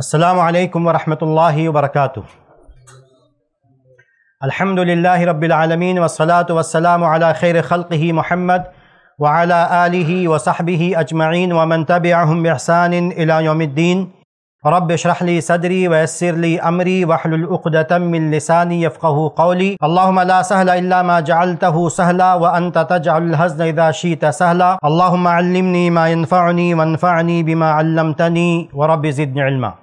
السلام عليكم ورحمة الله وبركاته الحمد لله رب العالمين والصلاة والسلام على خير خلقه محمد وعلى آله وصحبه أجمعين ومن تبعهم بإحسان إلى يوم الدين رب اشرح لي صدري ويسر لي أمري واحلل عقدة من لساني يفقه قولي اللهم لا سهل إلا ما جعلته سهلا وأنت تجعل الهزن إذا شئت سهلا اللهم علمني ما ينفعني وانفعني بما علمتني ورب زدني علما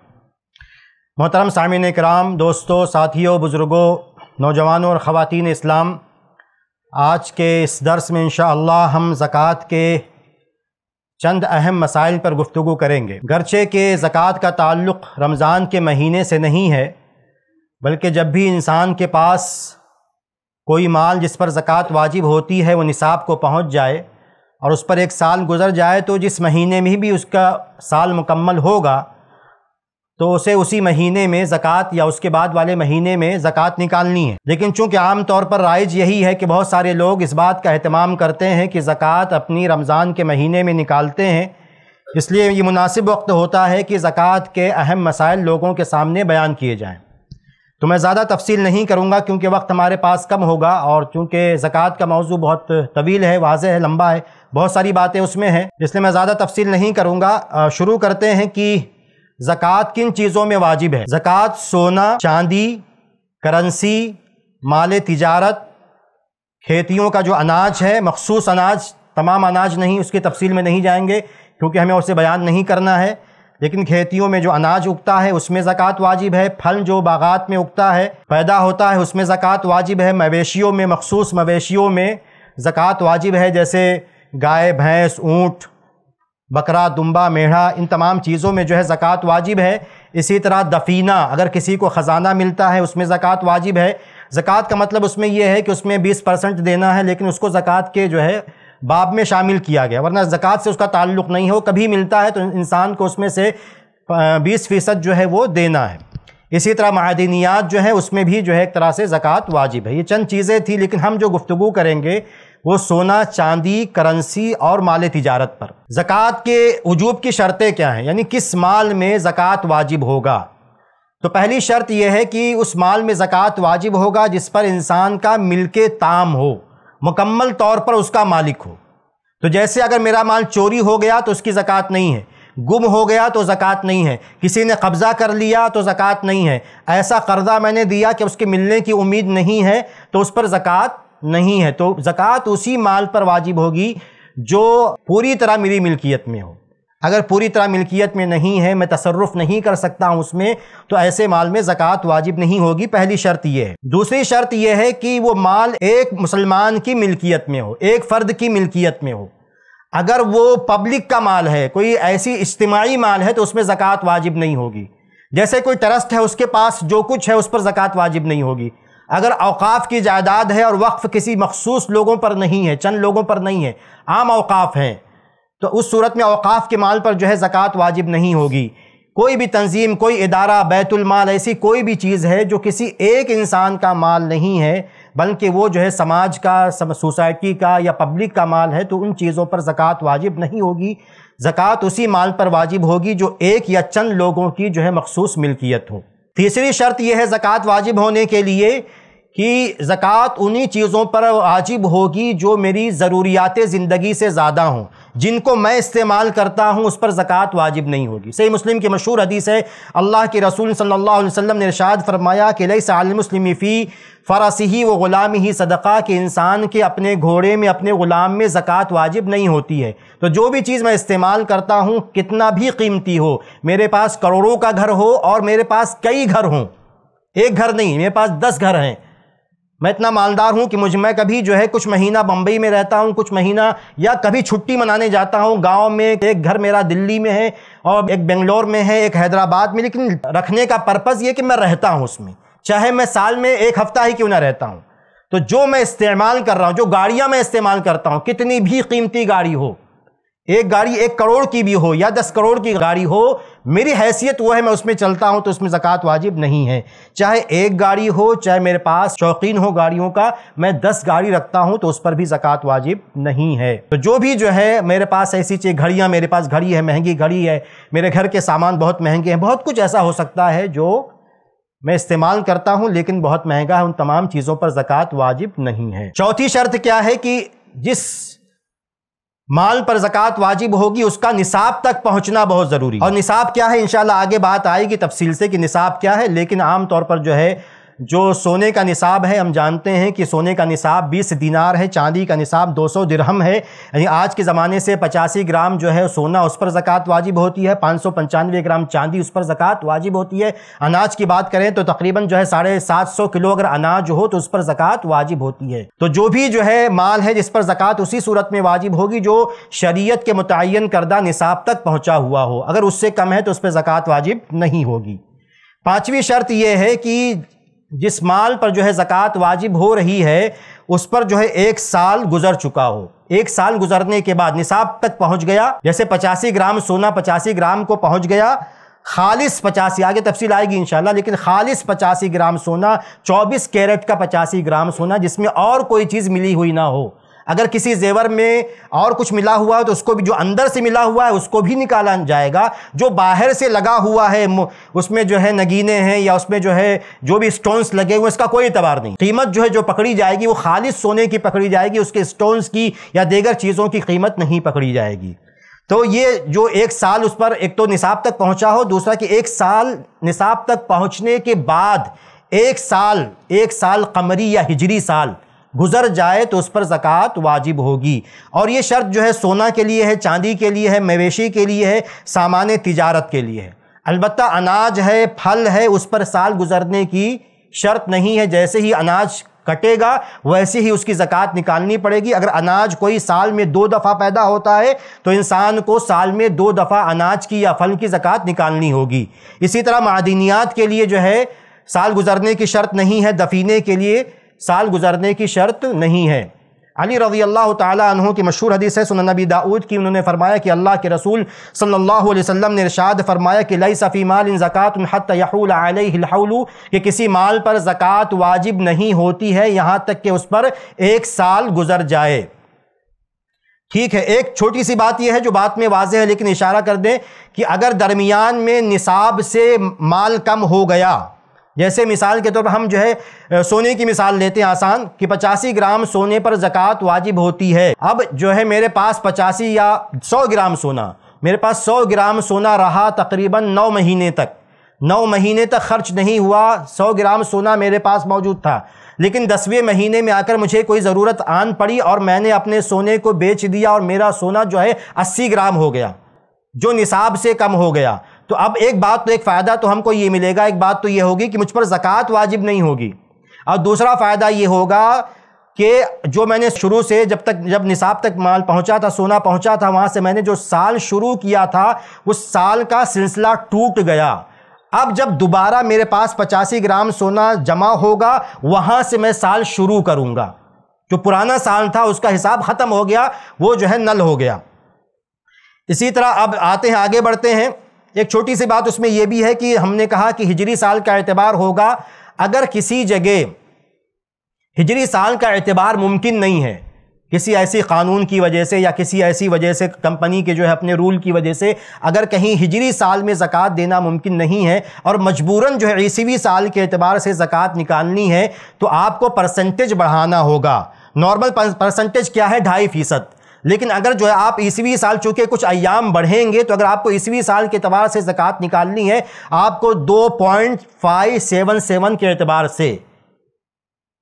मोहतरम सामिन कराम दोस्तों साथियों बुज़ुर्गों नौजवानों और ख़वान इस्लाम आज के इस दर्स में इन हम ज़क़़त के चंद अहम मसाइल पर गुफ्तु करेंगे गरचे के ज़क़़त का ताल्लुक़ रमज़ान के महीने से नहीं है बल्कि जब भी इंसान के पास कोई माल जिस पर ज़क़़त वाजिब होती है वह निसाब को पहुँच जाए और उस पर एक साल गुज़र जाए तो जिस महीने में भी उसका साल मुकम्मल होगा तो उसे उसी महीने में ज़क़़त या उसके बाद वाले महीने में ज़क़़त निकालनी है लेकिन चूंकि आम तौर पर राइज यही है कि बहुत सारे लोग इस बात का अहतमाम करते हैं कि ज़क़़त अपनी रमज़ान के महीने में निकालते हैं इसलिए ये मुनासिब वक्त होता है कि ज़क़़त के अहम मसाइल लोगों के सामने बयान किए जाएँ तो मैं ज़्यादा तफसील नहीं करूँगा क्योंकि वक्त हमारे पास कम होगा और चूँकि ज़क़़त का मौजू बहुत तवील है वाज है लम्बा है बहुत सारी बातें उसमें हैं इसलिए मैं ज़्यादा तफसील नहीं करूँगा शुरू करते हैं कि ज़क़़त किन चीज़ों में वाजिब है ज़क़़त सोना चांदी करंसी माल तजारत खेतियों का जो अनाज है मखसूस अनाज तमाम अनाज नहीं उसकी तफसील में नहीं जाएंगे क्योंकि हमें उसे बयान नहीं करना है लेकिन खेतियों में जो अनाज उगता है उसमें ज़क़़त वाजिब है फल जो बागात में उगता है पैदा होता है उसमें ज़क़़त वाजिब है मवेशियों में मखसूस मवेशियों में ज़क़़त वाजिब है जैसे गाय भैंस ऊँट बकरा दुम्बा मेढ़ा इन तमाम चीज़ों में जो है ज़क़़त वाजिब है इसी तरह दफ़ीना अगर किसी को ख़जाना मिलता है उसमें ज़क़़त वाजिब है ज़क़़त का मतलब उसमें यह है कि उसमें बीस परसेंट देना है लेकिन उसको ज़क़़त के जो है बाब में शामिल किया गया वरना ज़क़़त से उसका ताल्लुक़ नहीं हो कभी मिलता है तो इंसान को उसमें से बीस फ़ीसद जो है वो देना है इसी तरह मादनियात जो है उसमें भी जो है एक तरह से ज़क़़त वाजिब है ये चंद चीज़ें थी लेकिन हम जो गुफ्तु करेंगे वो सोना चांदी करेंसी और माल तजारत पर ज़क़़त के वजूब की शर्तें क्या हैं यानी किस माल में ज़क़ात वाजिब होगा तो पहली शर्त यह है कि उस माल में जक़ात वाजिब होगा जिस पर इंसान का के ताम हो मुकम्मल तौर पर उसका मालिक हो तो जैसे अगर मेरा माल चोरी हो गया तो उसकी ज़क़़त नहीं है गुम हो गया तो ज़क़़त नहीं है किसी ने कब्ज़ा कर लिया तो ज़क़़त नहीं है ऐसा कर्ज़ा मैंने दिया कि उसके मिलने की उम्मीद नहीं है तो उस पर ज़क़़त नहीं है तो ज़क़़त उसी माल पर वाजिब होगी जो पूरी तरह मेरी मिल्कियत में हो अगर पूरी तरह मिल्कियत में नहीं है मैं तसरफ़ नहीं कर सकता हूँ उसमें तो ऐसे माल में ज़क़़त वाजिब नहीं होगी पहली शर्त यह है दूसरी शर्त यह है कि वो माल एक मुसलमान की मिल्कियत में हो एक फ़र्द की मिल्कियत में हो अगर वो पब्लिक का माल है कोई ऐसी इज्तमाही माल है तो उसमें ज़क़़त वाजिब नहीं होगी जैसे कोई ट्रस्ट है उसके पास जो कुछ है उस पर ज़क़़त वाजिब नहीं होगी अगर अवकाफ़ की जायदाद है और वक्फ़ किसी मखसूस लोगों पर नहीं है चंद लोगों पर नहीं है आम अवकाफ़ हैं तो उस सूरत में अवकाफ़ के माल पर जो है ज़क़़त वाजिब नहीं होगी कोई भी तंजीम कोई इदारा बैतुलमाल ऐसी कोई भी चीज़ है जो किसी एक इंसान का माल नहीं है बल्कि वो जो है समाज का सोसाइटी का या पब्लिक का माल है तो उन चीज़ों पर ज़क़़त वाजिब नहीं होगी ज़क़़त उसी माल पर वाजिब होगी जो एक या चंद लोगों की जो है मखसूस मिल्कियत हो तीसरी शर्त यह है ज़क़ात वाजिब होने के लिए कि ज़क़़त उन्हीं चीज़ों पर वाजिब होगी जो मेरी ज़रूरियात ज़िंदगी से ज़्यादा हों जिनको मैं इस्तेमाल करता हूँ उस पर ज़क़़त वाजिब नहीं होगी सही मुस्लिम की मशहूर हदीस है अल्लाह के रसूल सल्ला वसम ने इरशाद फरमाया कि लई मुस्लिम फ़ी ही व ग़ुलामी ही सदक़ा के इंसान के अपने घोड़े में अपने ग़ुलाम में ज़क़़त वाजिब नहीं होती है तो जो भी चीज़ मैं इस्तेमाल करता हूँ कितना भी कीमती हो मेरे पास करोड़ों का घर हो और मेरे पास कई घर हों एक घर नहीं मेरे पास दस घर हैं मैं इतना मालदार हूँ कि मुझ मैं कभी जो है कुछ महीना बम्बई में रहता हूँ कुछ महीना या कभी छुट्टी मनाने जाता हूँ गांव में एक घर मेरा दिल्ली में है और एक बेंगलोर में है एक हैदराबाद में लेकिन रखने का पर्पज़ ये कि मैं रहता हूँ उसमें चाहे मैं साल में एक हफ़्ता ही क्यों ना रहता हूँ तो जो मैं इस्तेमाल कर रहा हूँ जो गाड़ियाँ मैं इस्तेमाल करता हूँ कितनी भी कीमती गाड़ी हो एक गाड़ी एक करोड़ की भी हो या दस करोड़ की गाड़ी हो मेरी हैसियत वो है मैं उसमें चलता हूँ तो उसमें ज़क़़त वाजिब नहीं है चाहे एक गाड़ी हो चाहे मेरे पास शौकीन हो गाड़ियों का मैं दस गाड़ी रखता हूँ तो उस पर भी ज़क़़त वाजिब नहीं है तो जो भी जो है मेरे पास ऐसी चीज़ घड़ियाँ मेरे पास घड़ी है महंगी घड़ी है मेरे घर के सामान बहुत महंगे हैं बहुत कुछ ऐसा हो सकता है जो मैं इस्तेमाल करता हूँ लेकिन बहुत महंगा है उन तमाम चीज़ों पर ज़क़़त वाजिब नहीं है चौथी शर्त क्या है कि जिस माल पर जक़ात वाजिब होगी उसका निसाब तक पहुंचना बहुत ज़रूरी और निसाब क्या है इंशाल्लाह आगे बात आएगी तफसील से कि निसाब क्या है लेकिन आम तौर पर जो है जो सोने का निसाब है हम जानते हैं कि सोने का निसाब 20 दिनार है चांदी का निसाब 200 दिरहम है यानी आज के ज़माने से पचासी ग्राम जो है सोना उस पर ज़क़़त वाजिब होती है पाँच ग्राम चांदी उस पर ज़क़़त वाजिब होती है अनाज की बात करें तो तकरीबन जो है साढ़े सात सौ किलो अगर अनाज हो तो उस पर ज़क़़त वाजिब होती है तो जो भी जो है माल है जिस पर ज़क़़त उसी सूरत में वाजिब होगी जो शरीयत के मुतन करदा निसाब तक पहुँचा हुआ हो अगर उससे कम है तो उस पर ज़क़़त वाजिब नहीं होगी पाँचवीं शर्त यह है कि जिस माल पर जो है ज़क़़त वाजिब हो रही है उस पर जो है एक साल गुजर चुका हो एक साल गुजरने के बाद निसाब तक पहुंच गया जैसे पचासी ग्राम सोना पचासी ग्राम को पहुंच गया खालिस पचासी आगे तफसील आएगी इंशाल्लाह लेकिन खालिस पचासी ग्राम सोना चौबीस कैरेट का पचासी ग्राम सोना जिसमें और कोई चीज़ मिली हुई ना हो अगर किसी जेवर में और कुछ मिला हुआ है तो उसको भी जो अंदर से मिला हुआ है उसको भी निकाला जाएगा जो बाहर से लगा हुआ है उसमें जो है नगीने हैं या उसमें जो है जो भी स्टोन्स लगे हुए इसका कोई एतबार नहीं कीमत जो है जो पकड़ी जाएगी वो ख़ालिद सोने की पकड़ी जाएगी उसके स्टोन्स की या देगर चीज़ों की कीमत नहीं पकड़ी जाएगी तो ये जो एक साल उस पर एक तो निसाब तक पहुंचा हो दूसरा कि एक साल निसाब तक पहुंचने के बाद एक साल एक साल कमरी या हिजरी साल गुजर जाए तो उस पर ज़क़़त वाजिब होगी और ये शर्त जो है सोना के लिए है चांदी के लिए है मवेशी के लिए है सामान तिजारत के लिए है अलबत् अनाज है फल है उस पर साल गुजरने की शर्त नहीं है जैसे ही अनाज कटेगा वैसे ही उसकी ज़क़़त निकालनी पड़ेगी अगर अनाज कोई साल में दो दफ़ा पैदा होता है तो इंसान को साल में दो दफ़ा अनाज की या फल की ज़क़़त निकालनी होगी इसी तरह मादनियात के लिए जो है साल गुजरने की शर्त नहीं है दफीने के लिए साल गुज़रने की शर्त नहीं है अली रजी अल्लाह तहों की मशहूर हदीस है सुन नबी दाऊद की उन्होंने फरमाया कि अल्लाह के रसूल सल्लल्लाहु अलैहि वसल्लम ने इरशाद फरमाया कि लई सफ़ी माल इन ज़क़़त हतूलू कि किसी माल पर ज़क़़त वाजिब नहीं होती है यहाँ तक कि उस पर एक साल गुजर जाए ठीक है एक छोटी सी बात यह है जो बात में वाज है लेकिन इशारा कर दें कि अगर दरमियान में निसाब से माल कम हो गया जैसे मिसाल के तौर पर हम जो है सोने की मिसाल लेते हैं आसान कि पचासी ग्राम सोने पर जक़ात वाजिब होती है अब जो है मेरे पास पचासी या सौ ग्राम सोना मेरे पास सौ ग्राम सोना रहा तकरीबन नौ महीने तक नौ महीने तक खर्च नहीं हुआ सौ ग्राम सोना मेरे पास मौजूद था लेकिन दसवें महीने में आकर मुझे कोई ज़रूरत आन पड़ी और मैंने अपने सोने को बेच दिया और मेरा सोना जो है अस्सी ग्राम हो गया जो निसाब से कम हो गया तो अब एक बात तो एक फ़ायदा तो हमको ये मिलेगा एक बात तो ये होगी कि मुझ पर ज़क़़त वाजिब नहीं होगी और दूसरा फ़ायदा ये होगा कि जो मैंने शुरू से जब तक जब निसाब तक माल पहुंचा था सोना पहुंचा था वहाँ से मैंने जो साल शुरू किया था उस साल का सिलसिला टूट गया अब जब दोबारा मेरे पास पचासी ग्राम सोना जमा होगा वहाँ से मैं साल शुरू करूँगा जो पुराना साल था उसका हिसाब ख़त्म हो गया वो जो है नल हो गया इसी तरह अब आते हैं आगे बढ़ते हैं एक छोटी सी बात उसमें यह भी है कि हमने कहा कि हिजरी साल का एतबार होगा अगर किसी जगह हिजरी साल का एतबार मुमकिन नहीं है किसी ऐसी कानून की वजह से या किसी ऐसी वजह से कंपनी के जो है अपने रूल की वजह से अगर कहीं हिजरी साल में ज़क़़त देना मुमकिन नहीं है और मजबूरन जो है ईसीवी साल के अतबार से ज़क़़त निकालनी है तो आपको परसेंटेज बढ़ाना होगा नॉर्मल परसेंटेज क्या है ढाई फ़ीसद लेकिन अगर जो है आप ईसवी साल चूंकि कुछ अयाम बढ़ेंगे तो अगर आपको ईसवी साल के अतबार से ज़क़़त निकालनी है आपको दो पॉइंट फाइव सेवन सेवन के अतबार से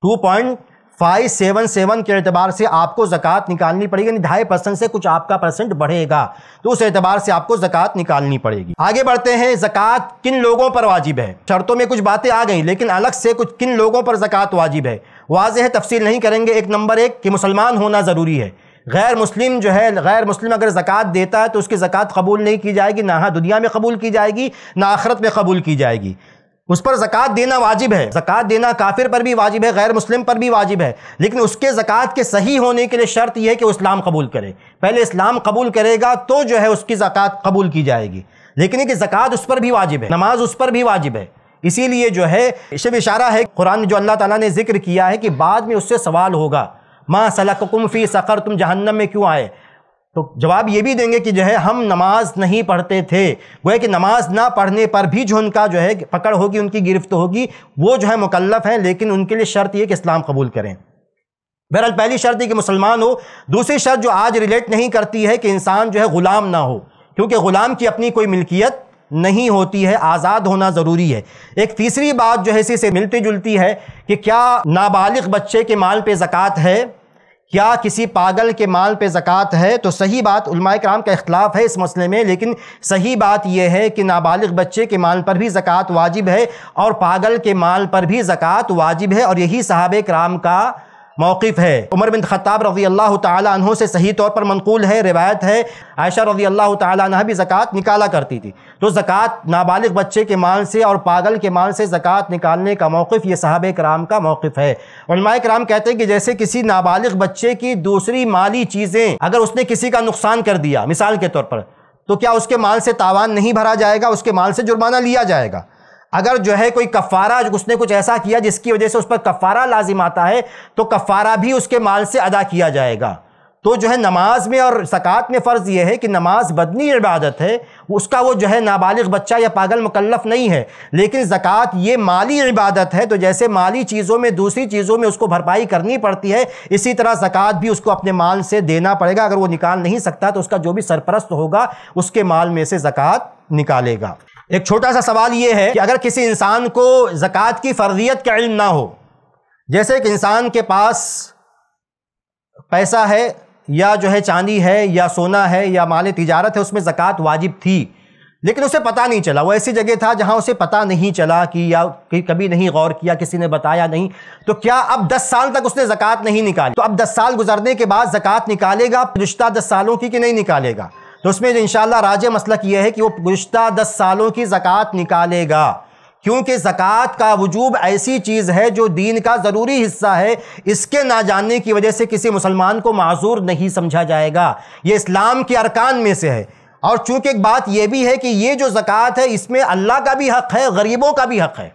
two point five seven seven के अतबार से आपको ज़क़़त निकालनी पड़ेगी यानी ढाई परसेंट से कुछ आपका परसेंट बढ़ेगा तो उस एतबार से आपको ज़क़़त निकालनी पड़ेगी आगे बढ़ते हैं ज़क़़त किन लोगों पर वाजिब है शर्तों में कुछ बातें आ गई लेकिन अलग से कुछ किन लोगों पर ज़क़़त वाजिब है वाज है तफसील नहीं करेंगे एक नंबर एक कि मुसलमान होना ज़रूरी है गैर मुस्लिम जो है गैर मुस्लिम अगर ज़क़़त देता है तो उसकी ज़क़़त कबूल नहीं की जाएगी ना हाँ दुनिया में कबूल की जाएगी ना आखरत में कबूल की जाएगी उस पर ज़क़़त देना वाजिब है ज़क़़त देना काफिर पर भी वाजिब है गैर मुस्लिम पर भी वाजिब है लेकिन उसके ज़क़़त के सही होने के लिए शर्त यह है कि इस्लाम कबूल करे पहले इस्लाम कबूल करेगा तो जो है उसकी ज़क़़त कबूल की जाएगी लेकिन ये कि ज़क़़त उस पर भी वाजिब है नमाज उस पर भी वाजिब है इसीलिए जो है इसे इशारा है कुरान में जो अल्लाह ताला ने जिक्र किया है कि बाद में उससे सवाल होगा माँ सलाकुम फ़ी सकर तुम जहन्नम में क्यों आए तो जवाब ये भी देंगे कि जो है हम नमाज नहीं पढ़ते थे गोया कि नमाज ना पढ़ने पर भी जो उनका जो है पकड़ होगी उनकी गिरफ्त होगी वो जो है मुकलफ हैं लेकिन उनके लिए शर्त ये कि इस्लाम कबूल करें बहरहाल पहली शर्त ये कि मुसलमान हो दूसरी शर्त जो आज रिलेट नहीं करती है कि इंसान जो है ग़ुलाम ना हो क्योंकि ग़ुलाम की अपनी कोई मिल्कियत नहीं होती है आज़ाद होना ज़रूरी है एक तीसरी बात जो है इसी मिलती जुलती है कि क्या नाबालिग बच्चे के माल पे ज़क़़त है क्या किसी पागल के माल पे ज़क़़त है तो सही बात कराम का इख्तलाफ है इस मसले में लेकिन सही बात यह है कि नाबालिग बच्चे के माल पर भी ज़क़़त वाजिब है और पागल के माल पर भी ज़क़़त वाजिब है और यही साहब कराम का मौकफ़ है उमर बिन ख़ताब रज़ी अल्लाह तहों से सही तौर पर मनकूल है रिवायत है आयशा रज़ी अल्लाह तह भी ज़क़़त निकाला करती थी तो ज़क़़त नाबालिग बच्चे के माल से और पागल के माल से ज़क़़त निकालने का मौक़ ये साहब कराम का मौक़ है कराम कहते हैं कि जैसे किसी नाबालिग बच्चे की दूसरी माली चीज़ें अगर उसने किसी का नुकसान कर दिया मिसाल के तौर पर तो क्या उसके माल से तावान नहीं भरा जाएगा उसके माल से जुर्माना लिया जाएगा अगर जो है कोई कफ़ारा उसने कुछ ऐसा किया जिसकी वजह से उस पर कफ़ारा लाजिम आता है तो कफ़ारा भी उसके माल से अदा किया जाएगा तो जो है नमाज में और सकात में फ़र्ज़ यह है कि नमाज बदनी इबादत है उसका वो जो है नाबालिग बच्चा या पागल मुकल्लफ नहीं है लेकिन ज़क़़त ये माली इबादत है तो जैसे माली चीज़ों में दूसरी चीज़ों में उसको भरपाई करनी पड़ती है इसी तरह ज़क़़त भी उसको अपने माल से देना पड़ेगा अगर वो निकाल नहीं सकता तो उसका जो भी सरपरस्त होगा उसके माल में से ज़क़़त निकालेगा एक छोटा सा सवाल ये है कि अगर किसी इंसान को ज़क़़त की फ़र्जियत का इल्म ना हो जैसे एक इंसान के पास पैसा है या जो है चांदी है या सोना है या माल तजारत है उसमें ज़क़़त वाजिब थी लेकिन उसे पता नहीं चला वो ऐसी जगह था जहाँ उसे पता नहीं चला कि या कि कभी नहीं गौर किया किसी ने बताया नहीं तो क्या अब 10 साल तक उसने ज़क़़त नहीं निकाली तो अब 10 साल गुजरने के बाद ज़क़़त निकालेगा रिश्ता 10 सालों की कि नहीं निकालेगा तो उसमें जो इन राज मसलक ये है कि वो गुज्त दस सालों की ज़क़़त निकालेगा क्योंकि ज़क़़त का वजूब ऐसी चीज़ है जो दीन का ज़रूरी हिस्सा है इसके ना जानने की वजह से किसी मुसलमान को माजूर नहीं समझा जाएगा ये इस्लाम के अरकान में से है और चूँकि एक बात यह भी है कि ये जो ज़क़़त है इसमें अल्लाह का भी हक़ है गरीबों का भी हक़ है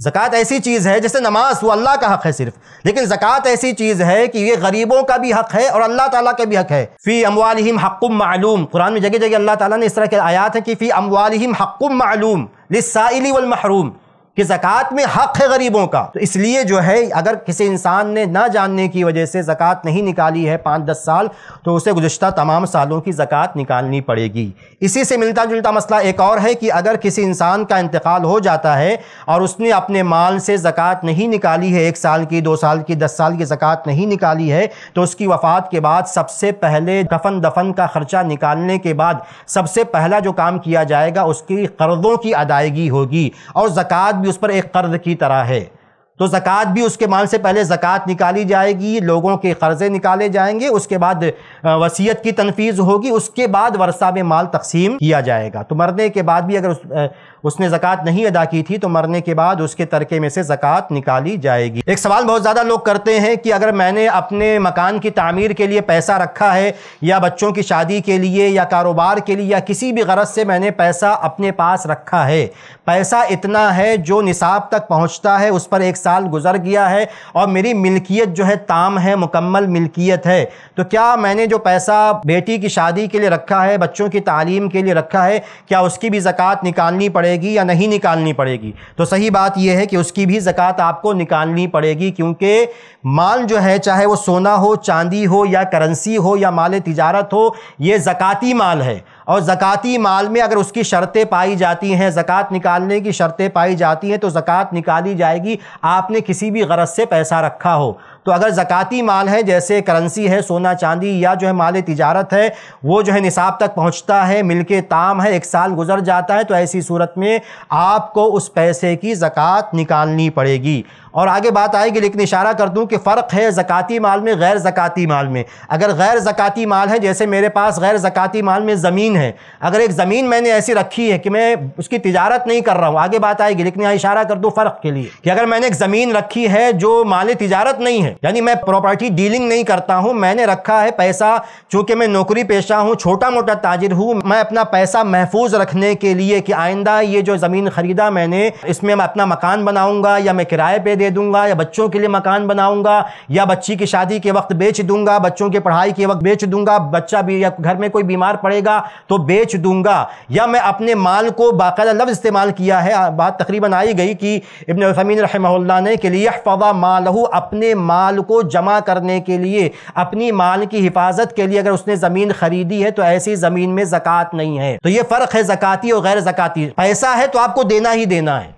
ज़क़़त ऐसी चीज़ है जैसे नमाज वो अल्लाह का हक़ है सिर्फ लेकिन जक़ात ऐसी चीज़ है कि ये गरीबों का भी हक़ है और अल्लाह ताला का भी हक़ है फ़ी अमवालम हक़ुम मालूम कुरान में जगह जगह अल्लाह ताला ने इस तरह के आयात है कि फ़ी अमवालम हक़ुम मालूम लिसाइली वल महरूम कि जक़ात में हक़ है गरीबों का तो इसलिए जो है अगर किसी इंसान ने ना जानने की वजह से ज़क़़त नहीं निकाली है पाँच दस साल तो उसे गुज्त तमाम सालों की ज़क़़त निकालनी पड़ेगी इसी से मिलता जुलता मसला एक और है कि अगर किसी इंसान का इंतकाल हो जाता है और उसने अपने माल से ज़क़़त नहीं निकाली है एक साल की दो साल की दस साल की ज़क़़त नहीं निकाली है तो उसकी वफ़ात के बाद सबसे पहले दफन दफन का ख़र्चा निकालने के बाद सबसे पहला जो काम किया जाएगा उसकी कर्ज़ों की अदायगी होगी और ज़क़़त भी भी उस पर एक कर्ज की तरह है तो ज़क़़त भी उसके माल से पहले ज़क़़त निकाली जाएगी लोगों के कर्ज़े निकाले जाएंगे उसके बाद वसीयत की तनफीज़ होगी उसके बाद वर्षा में माल तकसीम किया जाएगा तो मरने के बाद भी अगर उस उसने जक़ात नहीं अदा की थी तो मरने के बाद उसके तरके में से जक़ात निकाली जाएगी एक सवाल बहुत ज़्यादा लोग करते हैं कि अगर मैंने अपने मकान की तमीर के लिए पैसा रखा है या बच्चों की शादी के लिए या कारोबार के लिए या किसी भी गरज से मैंने पैसा अपने पास रखा है पैसा इतना है जो निसाब तक पहुँचता है उस पर एक साल गुजर गया है और मेरी मिल्कियत जो है ताम है मुकम्मल मिल्कियत है तो क्या मैंने जो पैसा बेटी की शादी के लिए रखा है बच्चों की तालीम के लिए रखा है क्या उसकी भी ज़क़़त निकालनी पड़ेगी पड़ेगी या नहीं निकालनी पड़ेगी तो सही बात यह है कि उसकी भी ज़क़़त आपको निकालनी पड़ेगी क्योंकि माल जो है चाहे वो सोना हो चांदी हो या करेंसी हो या माल तजारत हो ये ज़क़ाती माल है और ज़क़ाती माल में अगर उसकी शर्तें पाई जाती हैं ज़क़़त निकालने की शर्तें पाई जाती हैं तो ज़क़़त निकाली जाएगी आपने किसी भी गरज से पैसा रखा हो तो अगर ज़क़ाती माल है जैसे करेंसी है सोना चांदी या जो है माल तजारत है वो जो है निसाब तक पहुँचता है मिल के ताम है एक साल गुजर जाता है तो ऐसी सूरत में आपको उस पैसे की ज़क़़त निकालनी पड़ेगी और आगे बात आएगी लेकिन इशारा कर दूं कि फ़र्क है ज़क़ाती माल में गैर ज़क़ाती माल में अगर गैर ज़क़ाती माल है जैसे मेरे पास गैर ज़क़ाती माल में ज़मीन है अगर एक ज़मीन मैंने ऐसी रखी है कि मैं उसकी तिजारत नहीं कर रहा हूँ आगे बात आएगी लेकिन यहाँ इशारा कर दूँ फ़र्क के लिए कि अगर मैंने एक ज़मीन रखी है जो माल तजारत नहीं है यानी मैं प्रॉपर्टी डीलिंग नहीं करता हूँ मैंने रखा है पैसा चूँकि मैं नौकरी पेशा हूँ छोटा मोटा ताजिर हूँ मैं अपना पैसा महफूज रखने के लिए कि आइंदा ये जो ज़मीन ख़रीदा मैंने इसमें मैं अपना मकान बनाऊँगा या मैं किराए पर दे दूंगा या बच्चों के लिए मकान बनाऊंगा या बच्ची की शादी के वक्त बेच दूंगा बच्चों के पढ़ाई के वक्त बेच दूंगा बच्चा भी या घर में कोई बीमार पड़ेगा तो बेच दूंगा या मैं अपने माल को बाकायदा लफ्ज़ इस्तेमाल किया है बात तकरीबन आई गई कि इबन उसमीन रहमल्ला ने के लिए फ़वा मालहू अपने माल को जमा करने के लिए अपनी माल की हिफाजत के लिए अगर उसने ज़मीन खरीदी है तो ऐसी ज़मीन में ज़क़़त नहीं है तो ये फ़र्क है ज़क़ाती और गैर ज़क़ाती पैसा है तो आपको देना ही देना है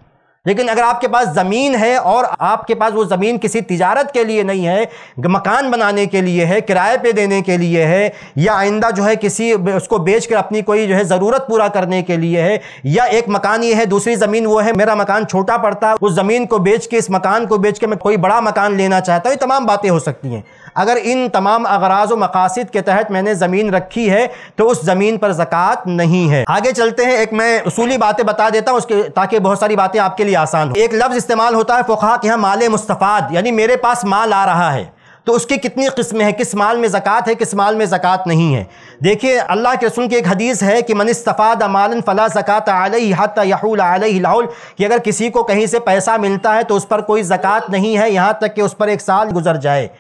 लेकिन अगर आपके पास ज़मीन है और आपके पास वो ज़मीन किसी तिजारत के लिए नहीं है मकान बनाने के लिए है किराए पे देने के लिए है या आइंदा जो है किसी उसको बेच कर अपनी कोई जो है ज़रूरत पूरा करने के लिए है या एक मकान ये है दूसरी ज़मीन वो है मेरा मकान छोटा पड़ता है उस ज़मीन को बेच के इस मकान को बेच के मैं कोई बड़ा मकान लेना चाहता हूँ ये तमाम बातें हो सकती हैं अगर इन तमाम अगराज मकासद के तहत मैंने ज़मीन रखी है तो उस ज़मीन पर ज़क़़त नहीं है आगे चलते हैं एक मैं उसूली बातें बता देता हूँ उसके ताकि बहुत सारी बातें आपके लिए आसान हो एक लफ्ज़ इस्तेमाल होता है फ़ुखा के यहाँ माल मुस्तफ़ाद यानी मेरे पास माल आ रहा है तो उसकी कितनी किस्में हैं किस माल में ज़क़़त है किस माल में ज़क़़त नहीं है देखिए अल्लाह के रसूल की एक हदीस है कि इस्तफ़ाद मालन फ़ला ज़क़़त आलही हत यहूल लाहौल कि अगर किसी को कहीं से पैसा मिलता है तो उस पर कोई ज़क़़त नहीं है यहाँ तक कि उस पर एक साल गुजर जाए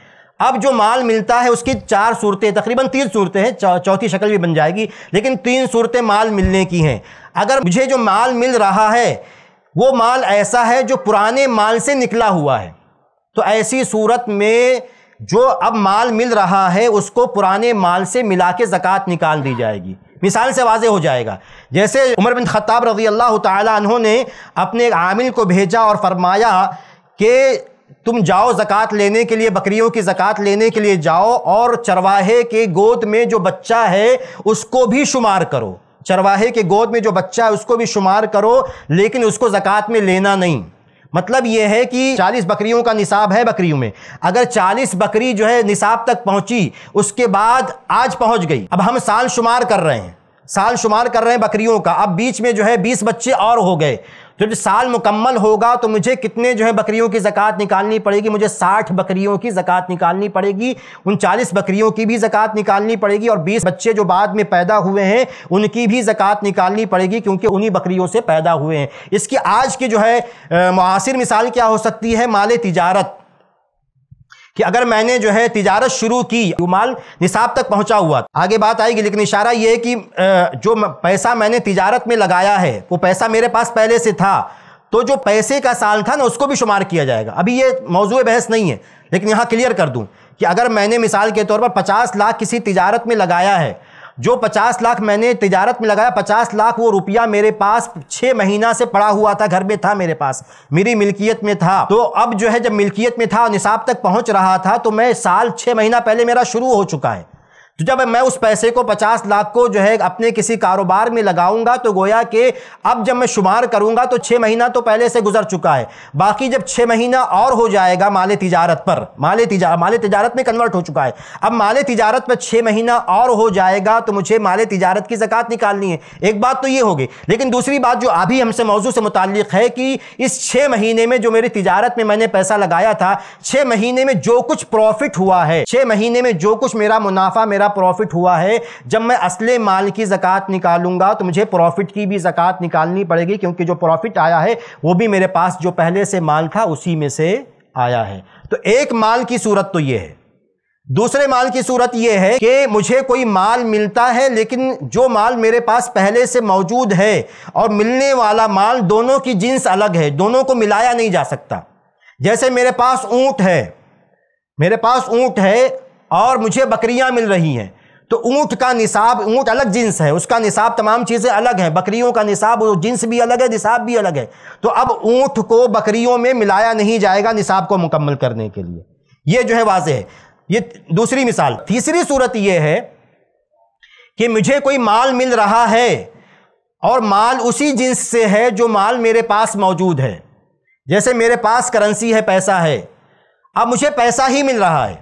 अब जो माल मिलता है उसकी चार सूरतें तकरीबन तीन सूरतें हैं चौथी शक्ल भी बन जाएगी लेकिन तीन सूरतें माल मिलने की हैं अगर मुझे जो माल मिल रहा है वो माल ऐसा है जो पुराने माल से निकला हुआ है तो ऐसी सूरत में जो अब माल मिल रहा है उसको पुराने माल से मिला के ज़क़़त निकाल दी जाएगी मिसाल से वाजे हो जाएगा जैसे उमर बिन खत्ताब रजी अल्लाह तहों ने अपने एक आमिल को भेजा और फरमाया कि तुम जाओ जक़ात लेने के लिए बकरियों की जक़ात लेने के लिए जाओ और चरवाहे के गोद में जो बच्चा है उसको भी शुमार करो चरवाहे के गोद में जो बच्चा है उसको भी शुमार करो लेकिन उसको जक़ात में लेना नहीं मतलब यह है कि 40 बकरियों का निसाब है बकरियों में अगर 40 बकरी जो है निसाब तक पहुंची उसके बाद आज पहुंच गई अब हम साल शुमार कर रहे हैं साल शुमार कर रहे हैं बकरियों का अब बीच में जो है 20 बच्चे और हो गए जब साल मुकम्मल होगा तो मुझे कितने जो है बकरियों की ज़क़ात निकालनी पड़ेगी मुझे साठ बकरियों की ज़क़़त निकालनी पड़ेगी उनचालीस बकरियों की भी ज़क़ात निकालनी पड़ेगी और बीस बच्चे जो बाद में पैदा हुए हैं उनकी भी ज़क़ात निकालनी पड़ेगी क्योंकि उन्हीं बकरियों से पैदा हुए हैं इसकी आज की जो है मुआसर मिसाल क्या हो सकती है माल तजारत कि अगर मैंने जो है तिजारत शुरू की वो माल निसाब तक पहुंचा हुआ आगे बात आएगी लेकिन इशारा ये है कि जो पैसा मैंने तिजारत में लगाया है वो पैसा मेरे पास पहले से था तो जो पैसे का साल था ना उसको भी शुमार किया जाएगा अभी ये मौजू बहस नहीं है लेकिन यहाँ क्लियर कर दूँ कि अगर मैंने मिसाल के तौर पर पचास लाख किसी तिजारत में लगाया है जो पचास लाख मैंने तजारत में लगाया पचास लाख वो रुपया मेरे पास छः महीना से पड़ा हुआ था घर में था मेरे पास मेरी मिल्कियत में था तो अब जो है जब मिल्कियत में था और निसाब तक पहुंच रहा था तो मैं साल छः महीना पहले मेरा शुरू हो चुका है तो जब मैं उस पैसे को पचास लाख को जो है अपने किसी कारोबार में लगाऊंगा तो गोया कि अब जब मैं शुमार करूंगा तो छः महीना तो पहले से गुजर चुका है बाकी जब छः महीना और हो जाएगा माले तिजारत पर माले तिजार माले तिजारत में कन्वर्ट हो चुका है अब माले तिजारत पर छः महीना और हो जाएगा तो मुझे माले तिजारत की ज़क़ात निकालनी है एक बात तो ये होगी लेकिन दूसरी बात जो अभी हमसे मौजू से मुतल है कि इस छः महीने में जो मेरी तिजारत में मैंने पैसा लगाया था छः महीने में जो कुछ प्रॉफिट हुआ है छः महीने में जो कुछ मेरा मुनाफा मेरा प्रॉफिट हुआ है जब मैं असले माल की ज़क़़त निकालूंगा तो मुझे प्रॉफिट की भी ज़क़़त निकालनी पड़ेगी क्योंकि जो प्रॉफिट आया है वो भी मेरे पास जो पहले से माल था उसी में से आया है तो एक माल की सूरत तो ये है दूसरे माल की सूरत यह है कि मुझे कोई माल मिलता है लेकिन जो माल मेरे पास पहले से मौजूद है और मिलने वाला माल दोनों की जींस अलग है दोनों को मिलाया नहीं जा सकता जैसे मेरे पास ऊंट है मेरे पास ऊंट है और मुझे बकरियां मिल रही हैं तो ऊँट का निसाब ऊँट अलग जिन्स है उसका निसाब तमाम चीज़ें अलग हैं बकरियों का निसाब जिन्स भी अलग है निसाब भी अलग है तो अब ऊँट को बकरियों में मिलाया नहीं जाएगा निसाब को मुकम्मल करने के लिए ये जो है वाज है ये दूसरी मिसाल तीसरी सूरत ये है कि मुझे कोई माल मिल रहा है और माल उसी जिन्स से है जो माल मेरे पास मौजूद है जैसे मेरे पास करेंसी है पैसा है अब मुझे पैसा ही मिल रहा है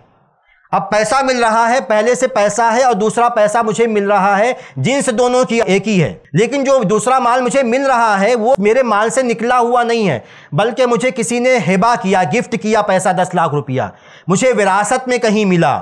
अब पैसा मिल रहा है पहले से पैसा है और दूसरा पैसा मुझे मिल रहा है जिन्स दोनों की एक ही है लेकिन जो दूसरा माल मुझे मिल रहा है वो मेरे माल से निकला हुआ नहीं है बल्कि मुझे किसी ने हेबा किया गिफ्ट किया पैसा दस लाख रुपया मुझे विरासत में कहीं मिला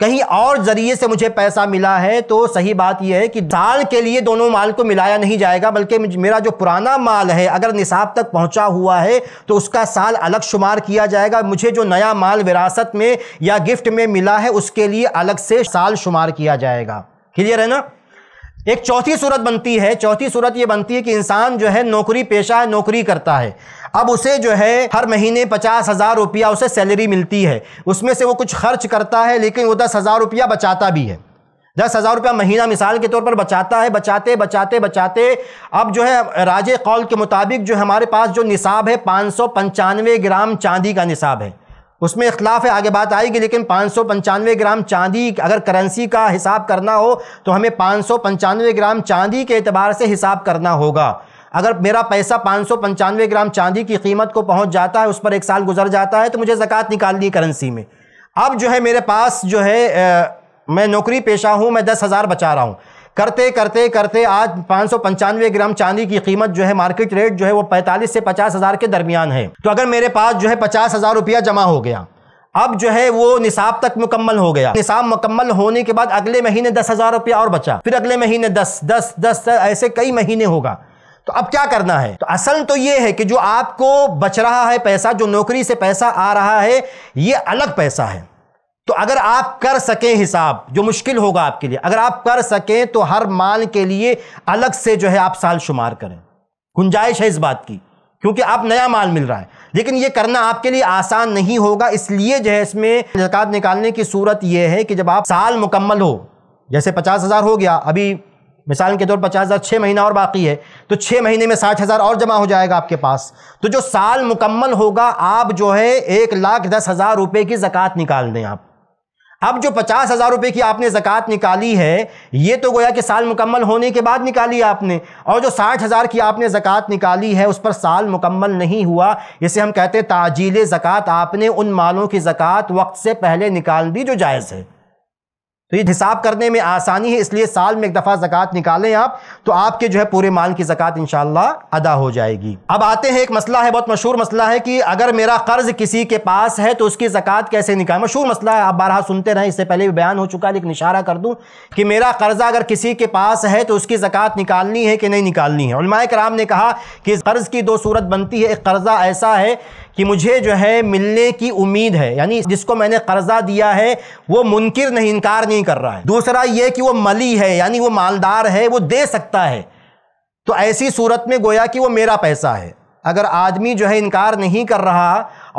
कहीं और जरिए से मुझे पैसा मिला है तो सही बात यह है कि साल के लिए दोनों माल को मिलाया नहीं जाएगा बल्कि मेरा जो पुराना माल है अगर निसाब तक पहुंचा हुआ है तो उसका साल अलग शुमार किया जाएगा मुझे जो नया माल विरासत में या गिफ्ट में मिला है उसके लिए अलग से साल शुमार किया जाएगा क्लियर है ना एक चौथी सूरत बनती है चौथी सूरत यह बनती है कि इंसान जो है नौकरी पेशा है नौकरी करता है अब उसे जो है हर महीने पचास हज़ार रुपया उसे सैलरी मिलती है उसमें से वो कुछ खर्च करता है लेकिन वो दस हज़ार रुपया बचाता भी है दस हज़ार रुपया महीना मिसाल के तौर पर बचाता है बचाते बचाते बचाते अब जो है राजे कौल के मुताबिक जो हमारे पास जो निसाब है पाँच सौ पंचानवे ग्राम चांदी का निसाब है उसमें इख्लाफ है आगे बात आएगी लेकिन पाँच सौ पंचानवे ग्राम चांदी अगर करेंसी का हिसाब करना हो तो हमें पाँच सौ पंचानवे ग्राम चांदी के अतबार से हिसाब करना होगा अगर मेरा पैसा पाँच सौ पंचानवे ग्राम चांदी की कीमत को पहुंच जाता है उस पर एक साल गुजर जाता है तो मुझे ज़क़़त निकालनी है करेंसी में अब जो है मेरे पास जो है आ, मैं नौकरी पेशा हूँ मैं दस हज़ार बचा रहा हूँ करते करते करते आज पाँच सौ पंचानवे ग्राम चांदी की कीमत जो है मार्केट रेट जो है वो पैंतालीस से पचास हज़ार के दरमियान है तो अगर मेरे पास जो है पचास हज़ार रुपया जमा हो गया अब जो है वो निसाब तक मुकम्मल हो गया निसाब मुकम्मल होने के बाद अगले महीने दस हज़ार रुपया और बचा फिर अगले महीने दस दस, दस ऐसे कई महीने होगा तो अब क्या करना है तो असल तो ये है कि जो आपको बच रहा है पैसा जो नौकरी से पैसा आ रहा है ये अलग पैसा है तो अगर आप कर सकें हिसाब जो मुश्किल होगा आपके लिए अगर आप कर सकें तो हर माल के लिए अलग से जो है आप साल शुमार करें गुंजाइश है इस बात की क्योंकि आप नया माल मिल रहा है लेकिन ये करना आपके लिए आसान नहीं होगा इसलिए जो है इसमें जकत निकालने की सूरत यह है कि जब आप साल मुकम्मल हो जैसे पचास हज़ार हो गया अभी मिसाल के तौर पर पचास हज़ार छः महीना और बाकी है तो छः महीने में साठ हज़ार और जमा हो जाएगा आपके पास तो जो साल मुकम्मल होगा आप जो है एक लाख दस हज़ार रुपये की ज़क़़त निकाल दें आप अब जो पचास हज़ार रुपये की आपने ज़क़़त निकाली है ये तो गोया कि साल मुकम्मल होने के बाद निकाली आपने और जो साठ हज़ार की आपने ज़क़़त निकाली है उस पर साल मुकम्मल नहीं हुआ इसे हम कहते हैं ताजील ज़क़़त आपने उन मालों की ज़क़़त वक्त से पहले निकाल दी जो जायज़ है तो ये हिसाब करने में आसानी है इसलिए साल में एक दफ़ा ज़क़़त निकालें आप तो आपके जो है पूरे माल की जक़ात इन अदा हो जाएगी अब आते हैं एक मसला है बहुत मशहूर मसला है कि अगर मेरा कर्ज़ किसी के पास है तो उसकी जक़ात कैसे निकाले मशहूर मसला है आप बारह सुनते रहें इससे पहले भी बयान हो चुका है लेकिन इशारा कर दूँ कि मेरा कर्ज़ा अगर किसी के पास है तो उसकी जक़ात निकालनी है कि नहीं निकालनी है उलमा कराम ने कहा कि कर्ज़ की दो सूरत बनती है एक कर्ज़ा ऐसा है कि मुझे जो है मिलने की उम्मीद है यानी जिसको मैंने कर्जा दिया है वो मुनकर नहीं इनकार नहीं कर रहा है दूसरा ये कि वो मली है यानी वो मालदार है वो दे सकता है तो ऐसी सूरत में गोया कि वो मेरा पैसा है अगर आदमी जो है इनकार नहीं कर रहा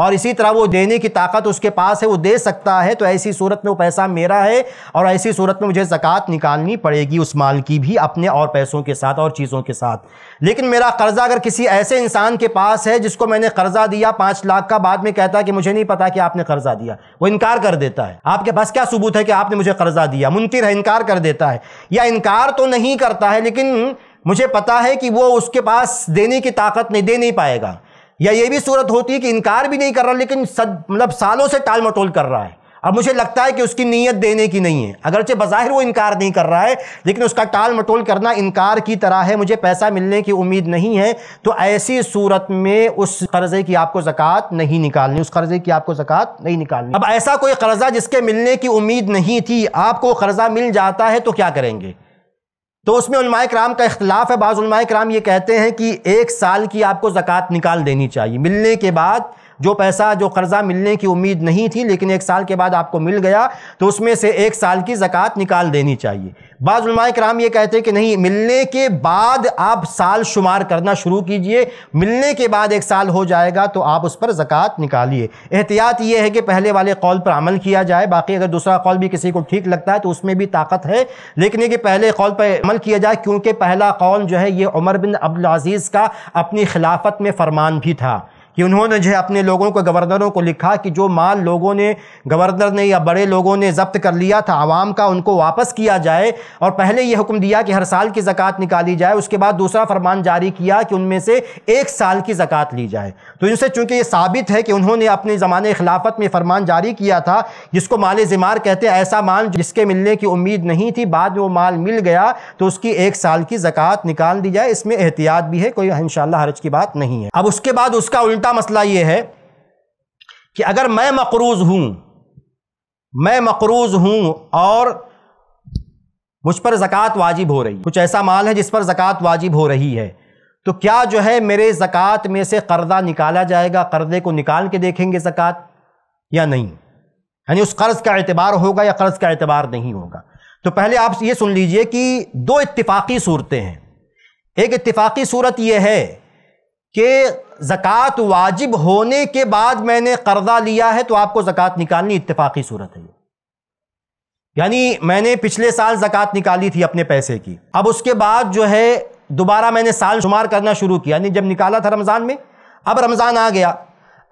और इसी तरह वो देने की ताकत उसके पास है वो दे सकता है तो ऐसी सूरत में वो पैसा मेरा है और ऐसी सूरत में मुझे ज़क़़त निकालनी पड़ेगी उस माल की भी अपने और पैसों के साथ और चीज़ों के साथ लेकिन मेरा कर्ज़ा अगर किसी ऐसे इंसान के पास है जिसको मैंने कर्ज़ा दिया पाँच लाख का बाद में कहता है कि मुझे नहीं पता कि आपने कर्ज़ा दिया वो इनकार कर देता है आपके पास क्या सबूत है कि आपने मुझे कर्ज़ा दिया मुनकर है इनकार कर देता है या इनकार तो नहीं करता है लेकिन मुझे पता है कि वो उसके पास देने की ताकत नहीं दे नहीं पाएगा या ये भी सूरत होती है कि इनकार भी नहीं कर रहा लेकिन सद मतलब सालों से टाल मटोल कर रहा है अब मुझे लगता है कि उसकी नीयत देने की नहीं है अगरचे बाहिर वो इनकार नहीं कर रहा है लेकिन उसका टाल मटोल करना इनकार की तरह है मुझे पैसा मिलने की उम्मीद नहीं है तो ऐसी सूरत में उस कर्ज़े की आपको जक़ात नहीं निकालनी उस कर्ज़े की आपको जक़ात नहीं निकालनी अब ऐसा कोई कर्ज़ा जिसके मिलने की उम्मीद नहीं थी आपको कर्ज़ा मिल जाता है तो क्या करेंगे तो उसमें उलमाए कराम का इख्तलाफ है बाज़ उलमाए कराम ये कहते हैं कि एक साल की आपको ज़क़़त निकाल देनी चाहिए मिलने के बाद जो पैसा जो कर्ज़ा मिलने की उम्मीद नहीं थी लेकिन एक साल के बाद आपको मिल गया तो उसमें से एक साल की जक़ात निकाल देनी चाहिए बाज़ुलमाए कराम ये कहते हैं कि नहीं मिलने के बाद आप साल शुमार करना शुरू कीजिए मिलने के बाद एक साल हो जाएगा तो आप उस पर ज़क़़त निकालिए एहतियात ये है कि पहले वाले कौल पर अमल किया जाए बाकी अगर दूसरा कौल भी किसी को ठीक लगता है तो उसमें भी ताकत है लेकिन ये कि पहले कौल पर अमल किया जाए क्योंकि पहला कौल जो है ये उमर बिन अब्दुल अजीज़ का अपनी खिलाफत में फरमान भी था कि उन्होंने जो है अपने लोगों को गवर्नरों को लिखा कि जो माल लोगों ने गवर्नर ने या बड़े लोगों ने जब्त कर लिया था आवाम का उनको वापस किया जाए और पहले ये हुक्म दिया कि हर साल की ज़क़़त निकाली जाए उसके बाद दूसरा फरमान जारी किया कि उनमें से एक साल की ज़क़़त ली जाए तो इनसे चूँकि ये साबित है कि उन्होंने अपने ज़माने खिलाफत में फरमान जारी किया था जिसको माल ज़िमार कहते हैं ऐसा माल जिसके मिलने की उम्मीद नहीं थी बाद में वो माल मिल गया तो उसकी एक साल की ज़क़़त निकाल दी जाए इसमें एहतियात भी है कोई इन हरज की बात नहीं है अब उसके बाद उसका उल्ट मुद्दा मसला ये है कि अगर मैं मकरूज हूं मैं मकरूज हूं और मुझ पर ज़क़़त वाजिब हो रही कुछ ऐसा माल है जिस पर ज़क़़त वाजिब हो रही है तो क्या जो है मेरे ज़क़़त में से कर्ज़ा निकाला जाएगा कर्ज़े को निकाल के देखेंगे ज़क़़त या नहीं यानी उस कर्ज़ का एतबार होगा या कर्ज़ का एतबार नहीं होगा तो पहले आप ये सुन लीजिए कि दो इत्तिफाक़ी सूरतें हैं एक इत्तिफाक़ी सूरत यह है कि ज़क़़त वाजिब होने के बाद मैंने कर्ज़ा लिया है तो आपको ज़क़़त निकालनी इतफाक़ी सूरत है यानी मैंने पिछले साल ज़क़़त निकाली थी अपने पैसे की अब उसके बाद जो है दोबारा मैंने साल शुमार करना शुरू किया यानी जब निकाला था रमज़ान में अब रमज़ान आ गया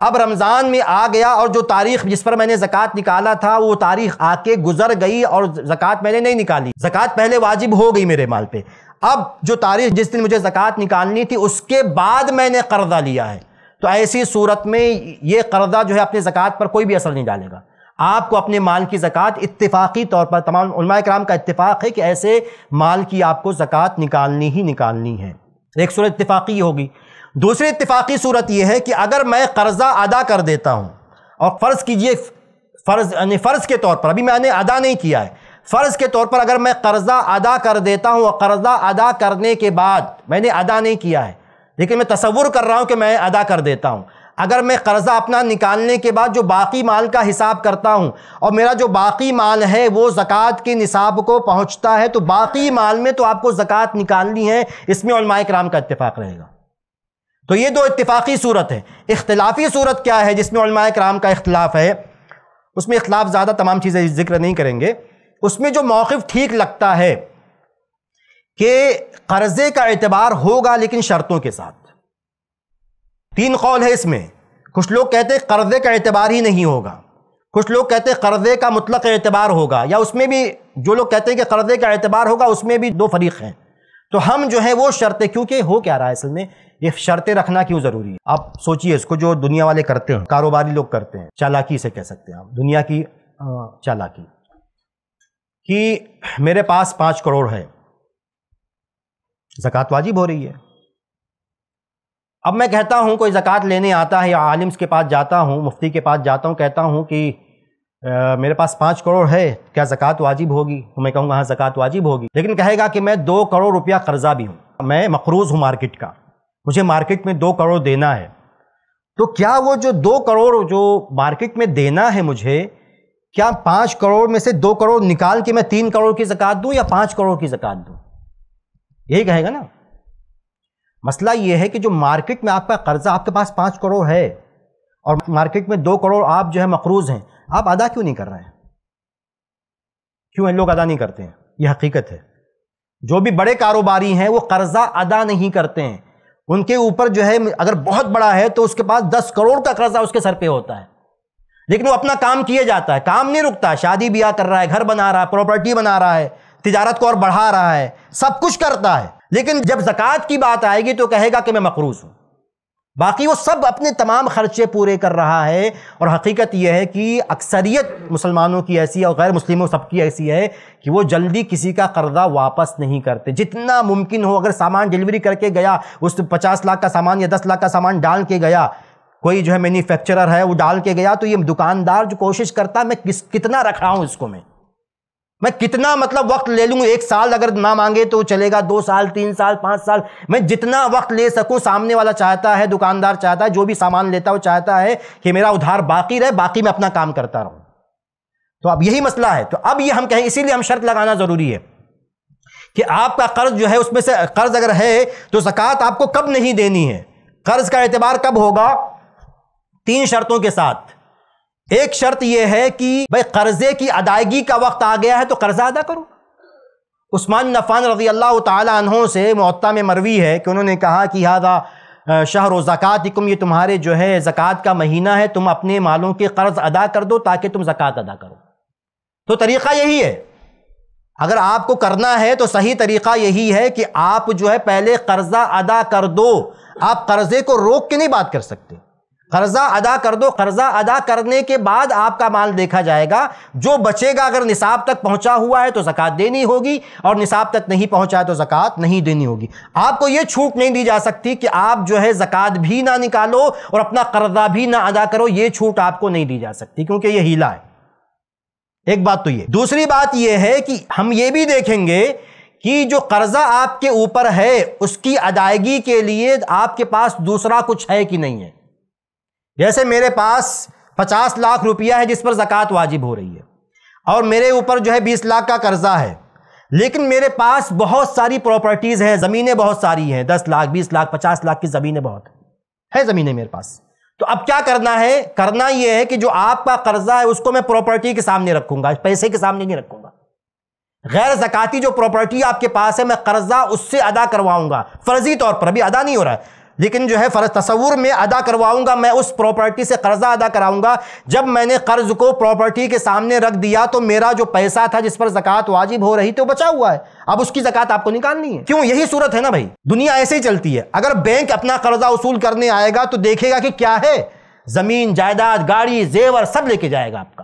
अब रमज़ान में आ गया और जो तारीख़ जिस पर मैंने ज़क़़त निकाला था वो तारीख़ आके गुजर गई और ज़क़़त मैंने नहीं निकाली ज़क़़त पहले वाजिब हो गई मेरे माल पे अब जो तारीख जिस दिन मुझे ज़क़़त निकालनी थी उसके बाद मैंने कर्जा लिया है तो ऐसी सूरत में ये कर्जा जो है अपने ज़क़़त पर कोई भी असर नहीं डालेगा आपको अपने माल की ज़क़़त इतफाकी तौर पर तमाम कराम का इतफ़ाक़ है कि ऐसे माल की आपको ज़क़़त निकालनी ही निकालनी है एक सूरत ये होगी दूसरी इत्तेफाक़ी सूरत यह है कि अगर मैं कर्ज़ा अदा कर देता हूँ और फ़र्ज़ कीजिए फ़र्ज़ यानी फ़र्ज़ के तौर पर अभी मैंने अदा नहीं किया है फ़र्ज़ के तौर पर अगर मैं कर्ज़ा अदा कर देता हूँ और कर्ज़ा अदा करने के बाद मैंने अदा नहीं किया है लेकिन मैं तस्वुर कर रहा हूँ कि मैं अदा कर देता हूँ अगर मैं कर्ज़ा अपना निकालने के बाद जो बाकी माल का हिसाब करता हूँ और मेरा जो बाकी माल है वो ज़क़़त के निसाब को पहुँचता है तो बाकी माल में तो आपको ज़क़़त निकालनी है इसमें उलमाए कराम का इतफाक़ रहेगा तो ये दो इतफाक़ी सूरत है इख्तलाफी सूरत क्या है जिसमें उलमाए कराम का इख्तलाफ है उसमें इख्तलाफ ज़्यादा तमाम चीज़ें जिक्र नहीं करेंगे उसमें जो मौक़ ठीक लगता है कि कर्ज़े का एतबार होगा लेकिन शर्तों के साथ तीन कौल है इसमें कुछ लोग कहते हैं कर्ज़े का एतबार ही नहीं होगा कुछ लोग कहते हैं कर्ज़े का मतलब एतबार होगा या उसमें भी जो लोग कहते हैं कि कर्ज़े का एतबार होगा उसमें भी दो फरीक हैं तो हम जो है वो शर्तें क्योंकि हो क्या रहा है असल में ये शर्तें रखना क्यों ज़रूरी है आप सोचिए इसको जो दुनिया वाले करते हैं कारोबारी लोग करते हैं चालाकी से कह सकते हैं आप दुनिया की हाँ, चालाकी कि मेरे पास पाँच करोड़ है ज़क़़त वाजिब हो रही है अब मैं कहता हूं कोई जक़ात लेने आता है या आलिम्स के पास जाता हूँ मुफ्ती के पास जाता हूँ कहता हूँ कि आ, मेरे पास पाँच करोड़ है क्या ज़क़़त वाजिब होगी तो मैं कहूँगा हाँ जकवात वाजिब होगी लेकिन कहेगा कि मैं दो करोड़ रुपया कर्ज़ा भी हूँ मैं मकरूज़ हूँ मार्केट का मुझे मार्केट में दो करोड़ देना है तो क्या वो जो दो करोड़ जो मार्केट में देना है मुझे क्या पांच करोड़ में से दो करोड़ निकाल के मैं तीन करोड़ की जकत दूं या पांच करोड़ की जकत दूं यही कहेगा ना मसला यह है कि जो मार्केट में आपका कर्जा आपके पास पाँच करोड़ है और मार्केट में दो करोड़ आप जो है मकरूज हैं आप अदा क्यों नहीं कर रहे हैं क्यों है लोग अदा नहीं करते हैं यह हकीकत है जो भी बड़े कारोबारी हैं वो कर्जा अदा नहीं करते हैं उनके ऊपर जो है अगर बहुत बड़ा है तो उसके पास दस करोड़ का कर्जा उसके सर पे होता है लेकिन वो अपना काम किया जाता है काम नहीं रुकता शादी ब्याह कर रहा है घर बना रहा है प्रॉपर्टी बना रहा है तिजारत को और बढ़ा रहा है सब कुछ करता है लेकिन जब जक़ात की बात आएगी तो कहेगा कि मैं मकरूज हूँ बाकी वो सब अपने तमाम खर्चे पूरे कर रहा है और हकीकत यह है कि अक्सरियत मुसलमानों की ऐसी है और गैर मुस्लिमों सबकी ऐसी है कि वो जल्दी किसी का कर्जा वापस नहीं करते जितना मुमकिन हो अगर सामान डिलीवरी करके गया उस पचास लाख का सामान या दस लाख का सामान डाल के गया कोई जो है मैन्युफैक्चरर है वो डाल के गया तो ये दुकानदार जो कोशिश करता मैं किस कितना रख रहा हूँ इसको मैं मैं कितना मतलब वक्त ले लूँ एक साल अगर ना मांगे तो चलेगा दो साल तीन साल पाँच साल मैं जितना वक्त ले सकूँ सामने वाला चाहता है दुकानदार चाहता है जो भी सामान लेता है वो चाहता है कि मेरा उधार बाकी रहे बाकी मैं अपना काम करता रहूँ तो अब यही मसला है तो अब ये हम कहें इसीलिए हम शर्त लगाना ज़रूरी है कि आपका कर्ज जो है उसमें से कर्ज अगर है तो जक़ात आपको कब नहीं देनी है कर्ज का एतबार कब होगा तीन शर्तों के साथ एक शर्त यह है कि भाई कर्जे की अदायगी का वक्त आ गया है तो कर्जा अदा करो उस्मान नफान रजी अल्लाह तहों से मअता में मरवी है कि उन्होंने कहा कि हादा शहर ज़क़़तम ये तुम्हारे जो है ज़क़़त का महीना है तुम अपने मालों के कर्ज अदा कर दो ताकि तुम ज़क़़त अदा करो तो तरीक़ा यही है अगर आपको करना है तो सही तरीक़ा यही है कि आप जो है पहले कर्ज़ा अदा कर दो आप कर्ज़े को रोक के नहीं बात कर सकते कर्जा अदा कर दो कर्जा अदा करने के बाद आपका माल देखा जाएगा जो बचेगा अगर निसाब तक पहुंचा हुआ है तो जक़ात देनी होगी और निसाब तक नहीं पहुंचा है तो जक़ात नहीं देनी होगी आपको ये छूट नहीं दी जा सकती कि आप जो है ज़क़़त भी ना निकालो और अपना कर्जा भी ना अदा करो ये छूट आपको नहीं दी जा सकती क्योंकि ये हीला है एक बात तो ये दूसरी बात यह है कि हम ये भी देखेंगे कि जो कर्जा आपके ऊपर है उसकी अदायगी के लिए आपके पास दूसरा कुछ है कि नहीं है जैसे मेरे पास पचास लाख रुपया है जिस पर ज़क़़त वाजिब हो रही है और मेरे ऊपर जो है बीस लाख का कर्ज़ा है लेकिन मेरे पास बहुत सारी प्रॉपर्टीज़ हैं ज़मीनें बहुत सारी हैं दस लाख बीस लाख पचास लाख की ज़मीनें बहुत है ज़मीनें मेरे पास तो अब क्या करना है करना यह है कि जो आपका कर्जा है उसको मैं प्रॉपर्टी के सामने रखूंगा पैसे के सामने नहीं रखूंगा गैर जकती जो प्रॉपर्टी आपके पास है मैं कर्जा उससे अदा करवाऊंगा फर्जी तौर पर अभी अदा नहीं हो रहा है लेकिन जो है फ़र्ज तस्वूर में अदा करवाऊंगा मैं उस प्रॉपर्टी से कर्ज़ा अदा कराऊंगा जब मैंने कर्ज़ को प्रॉपर्टी के सामने रख दिया तो मेरा जो पैसा था जिस पर जक़ात वाजिब हो रही थी वो बचा हुआ है अब उसकी जक़ात आपको निकालनी है क्यों यही सूरत है ना भाई दुनिया ऐसे ही चलती है अगर बैंक अपना कर्ज़ा वसूल करने आएगा तो देखेगा कि क्या है ज़मीन जायदाद गाड़ी जेवर सब लेके जाएगा आपका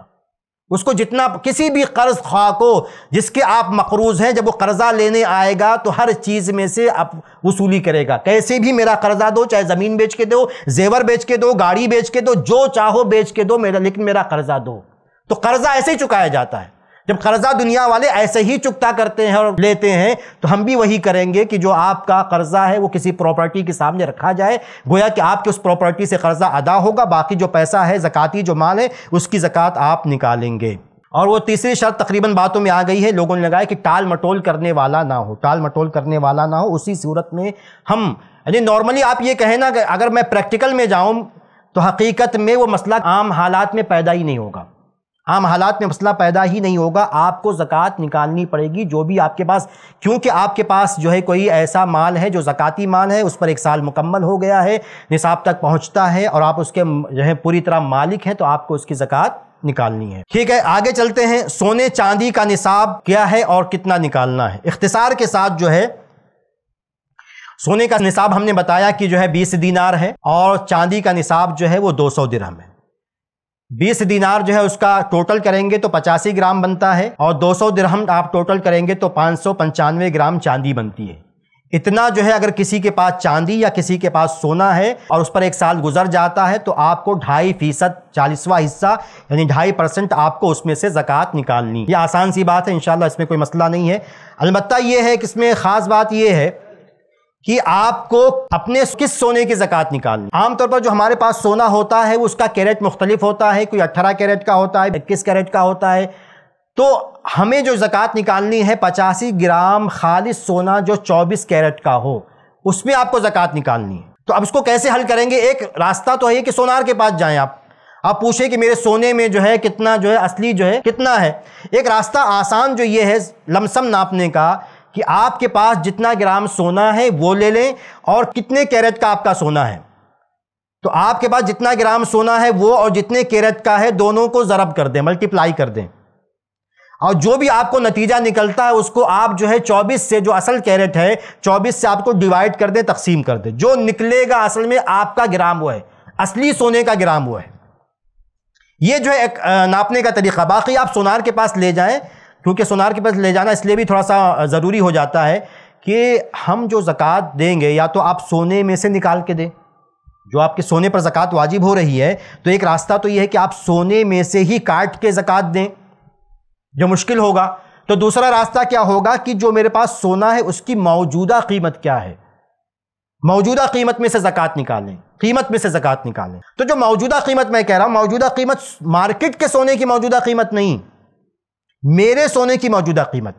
उसको जितना किसी भी कर्ज खा को जिसके आप मकरूज़ हैं जब वो कर्ज़ा लेने आएगा तो हर चीज़ में से आप वसूली करेगा कैसे भी मेरा कर्ज़ा दो चाहे ज़मीन बेच के दो जेवर बेच के दो गाड़ी बेच के दो जो चाहो बेच के दो मेरा लेकिन मेरा कर्ज़ा दो तो कर्ज़ा ऐसे ही चुकाया जाता है जब कर्जा दुनिया वाले ऐसे ही चुकता करते हैं और लेते हैं तो हम भी वही करेंगे कि जो आपका कर्जा है वो किसी प्रॉपर्टी के सामने रखा जाए गोया कि आपके उस प्रॉपर्टी से कर्जा अदा होगा बाकी जो पैसा है जकवाती जो माल है उसकी जक़ात आप निकालेंगे और वो तीसरी शर्त तकरीबन बातों में आ गई है लोगों ने लगाया कि टाल मटोल करने वाला ना हो टाल मटोल करने वाला ना हो उसी सूरत में हम यानी नॉर्मली आप ये कहें ना कि अगर मैं प्रैक्टिकल में जाऊँ तो हकीकत में वो मसला आम हालात में पैदा ही नहीं होगा आम हालात में मसला पैदा ही नहीं होगा आपको ज़क़़त निकालनी पड़ेगी जो भी आपके पास क्योंकि आपके पास जो है कोई ऐसा माल है जो ज़क़ाती माल है उस पर एक साल मुकम्मल हो गया है निसाब तक पहुंचता है और आप उसके जो है पूरी तरह मालिक हैं तो आपको उसकी ज़क़़त निकालनी है ठीक है आगे चलते हैं सोने चांदी का निसाब क्या है और कितना निकालना है इख्तसार के साथ जो है सोने का निसाब हमने बताया कि जो है बीस दीनार है और चांदी का निसाब जो है वो दो सौ दिरहम है बीस दिनार जो है उसका टोटल करेंगे तो पचासी ग्राम बनता है और दो सौ दिरहम आप टोटल करेंगे तो पाँच सौ पंचानवे ग्राम चांदी बनती है इतना जो है अगर किसी के पास चांदी या किसी के पास सोना है और उस पर एक साल गुजर जाता है तो आपको ढाई फीसद चालीसवा हिस्सा यानी ढाई परसेंट आपको उसमें से ज़क़़त निकालनी ये आसान सी बात है इन इसमें कोई मसला नहीं है अलबत्त यह है कि इसमें ख़ास बात यह है कि आपको अपने किस सोने की जक़ात निकालनी आमतौर पर जो हमारे पास सोना होता है उसका कैरेट मुख्तलिफ होता है कोई अट्ठारह कैरेट का होता है इक्कीस कैरेट का होता है तो हमें जो जकवात निकालनी है पचासी ग्राम खालिश सोना जो चौबीस कैरेट का हो उसमें आपको जकवात निकालनी है तो अब उसको कैसे हल करेंगे एक रास्ता तो है कि सोनार के पास जाएं आप आप पूछें कि मेरे सोने में जो है कितना जो है असली जो है कितना है एक रास्ता आसान जो ये है लमसम नापने का कि आपके पास जितना ग्राम सोना है वो ले लें और कितने कैरेट का आपका सोना है तो आपके पास जितना ग्राम सोना है वो और जितने कैरेट का है दोनों को ज़रब कर दें मल्टीप्लाई कर दें और जो भी आपको नतीजा निकलता है उसको आप जो है 24 से जो असल कैरेट है 24 से आपको डिवाइड कर दें तकसीम कर दें जो निकलेगा असल में आपका ग्राम वो है असली सोने का ग्राम वो है ये जो है एक नापने का तरीका बाकी आप सोनार के पास ले जाएं क्योंकि सोनार के पास ले जाना इसलिए भी थोड़ा सा ज़रूरी हो जाता है कि हम जो ज़क़़त देंगे या तो आप सोने में से निकाल के दें जो आपके सोने पर ज़क़़त वाजिब हो रही है तो एक रास्ता तो ये है कि आप सोने में से ही काट के ज़क़़त दें जो मुश्किल होगा तो दूसरा रास्ता क्या होगा कि जो मेरे पास सोना है उसकी मौजूदा कीमत क्या है मौजूदा कीमत में से ज़क़़त निकालें कीमत में से ज़क़़त निकालें तो जो मौजूदा कीमत मैं कह रहा हूँ मौजूदा कीमत मार्केट के सोने की मौजूदा कीमत नहीं मेरे सोने की मौजूदा कीमत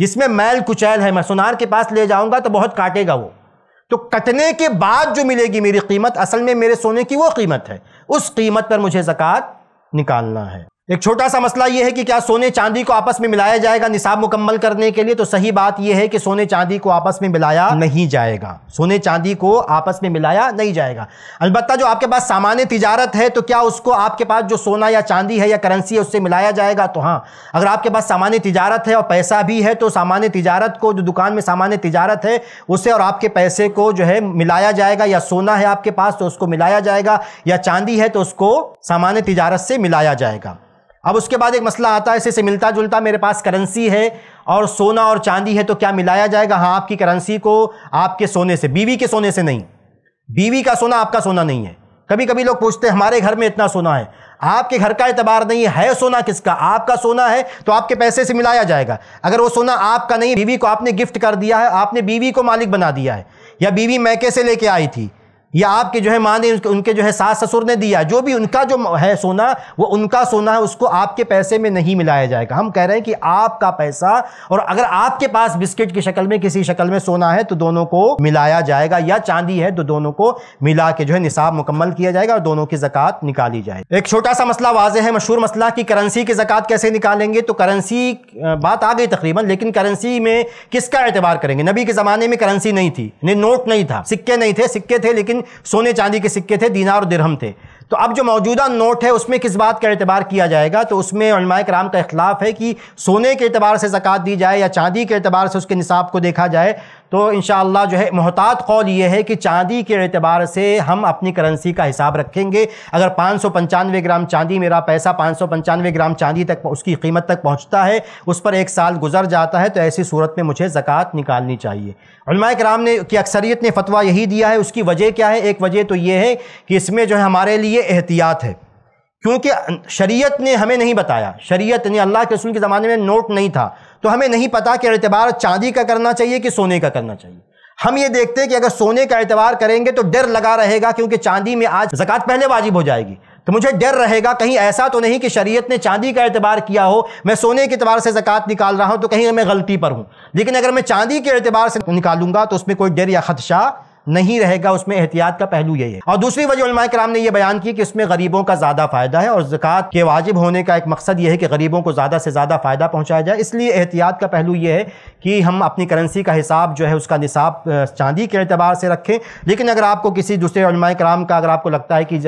जिसमें मैल कुचैल है मैं सुनार के पास ले जाऊंगा तो बहुत काटेगा वो तो कटने के बाद जो मिलेगी मेरी कीमत असल में मेरे सोने की वो कीमत है उस कीमत पर मुझे जक़ात निकालना है एक छोटा सा मसला यह है कि क्या सोने चांदी को आपस में मिलाया जाएगा निसाब मुकम्मल करने के लिए तो सही बात यह है कि सोने चांदी को आपस में मिलाया नहीं जाएगा सोने चांदी को आपस में मिलाया नहीं जाएगा अलबत्ता जो आपके पास सामान्य तिजारत है तो क्या उसको आपके पास जो सोना या चांदी है या करेंसी है उससे मिलाया जाएगा तो हाँ अगर आपके पास सामान्य तिजारत है और पैसा भी है तो सामान्य तिजारत को जो दुकान में सामान्य तिजारत है उसे और आपके पैसे को जो है मिलाया जाएगा या सोना है आपके पास तो उसको मिलाया जाएगा या चांदी है तो उसको सामान्य तिजारत से मिलाया जाएगा अब उसके बाद एक मसला आता है इससे मिलता जुलता मेरे पास करेंसी है और सोना और चांदी है तो क्या मिलाया जाएगा हाँ आपकी करेंसी को आपके सोने से बीवी के सोने से नहीं बीवी का सोना आपका सोना नहीं है कभी कभी लोग पूछते हैं हमारे घर में इतना सोना है आपके घर का एतबार नहीं है, है सोना किसका आपका सोना है तो आपके पैसे से मिलाया जाएगा अगर वो सोना आपका नहीं बीवी को आपने गिफ्ट कर दिया है आपने बीवी को मालिक बना दिया है या बीवी मैके से लेके आई थी या आपके जो है माँ ने उनके जो है सास ससुर ने दिया जो भी उनका जो है सोना वो उनका सोना है उसको आपके पैसे में नहीं मिलाया जाएगा हम कह रहे हैं कि आपका पैसा और अगर आपके पास बिस्किट की शक्ल में किसी शक्ल में सोना है तो दोनों को मिलाया जाएगा या चांदी है तो दोनों को मिला के जो है निसाब मुकम्मल किया जाएगा और दोनों की जक़ात निकाली जाए एक छोटा सा मसला वाज है मशहूर मसला कि करेंसी की जक़ात कैसे निकालेंगे तो करेंसी बात आ गई तकरीबन लेकिन करेंसी में किसका एतबार करेंगे नबी के ज़माने में करेंसी नहीं थी नोट नहीं था सिक्के नहीं थे सिक्के थे लेकिन सोने चांदी के सिक्के थे दीनार और दिरहम थे तो अब जो मौजूदा नोट है उसमें किस बात का एतबार किया जाएगा तो उसमें उलमाए कराम का इख्लाफ है कि सोने के अतबार से ज़क़ात दी जाए या चांदी के अतबार से उसके निसाब को देखा जाए तो इन जो है महतात कौल ये है कि चांदी के अतबार से हम अपनी करेंसी का हिसाब रखेंगे अगर पाँच ग्राम चांदी मेरा पैसा पाँच ग्राम चांदी तक उसकी कीमत तक पहुँचता है उस पर एक साल गुजर जाता है तो ऐसी सूरत में मुझे ज़क़़त निकालनी चाहिए कराम ने की अक्सरीत ने फतवा यही दिया है उसकी वजह क्या है एक वजह तो ये है कि इसमें जो है हमारे लिए एहतियात है क्योंकि शरीयत ने हमें नहीं बताया शरीयत ने अल्लाह के रसूल के ज़माने में नोट नहीं था तो हमें नहीं पता कि अतबार चांदी का करना चाहिए कि सोने का करना चाहिए हम ये देखते हैं कि अगर सोने का एतबार करेंगे तो डर लगा रहेगा क्योंकि चांदी में आज जक़ात पहले वाजिब हो जाएगी तो मुझे डर रहेगा कहीं ऐसा तो नहीं कि शरीयत ने चांदी का एतबार किया हो मैं सोने के अतबार से ज़क़़त निकाल रहा हूँ तो कहीं मैं गलती पर हूँ लेकिन अगर मैं चांदी के एतबार से निकालूंगा तो उसमें कोई डर या ख़दशा नहीं रहेगा उसमें एहतियात का पहलू यही है और दूसरी वजह कराम ने यह बयान की कि इसमें गरीबों का ज़्यादा फ़ायदा है और जक़ात के वाजिब होने का एक मकसद यह है कि गरीबों को ज़्यादा से ज़्यादा फ़ायदा पहुंचाया जाए इसलिए एहतियात का पहलू यह है कि हम अपनी करेंसी का हिसाब जो है उसका निसाब चांदी के अतबार से रखें लेकिन अगर आपको किसी दूसरे कराम का अगर आपको लगता है कि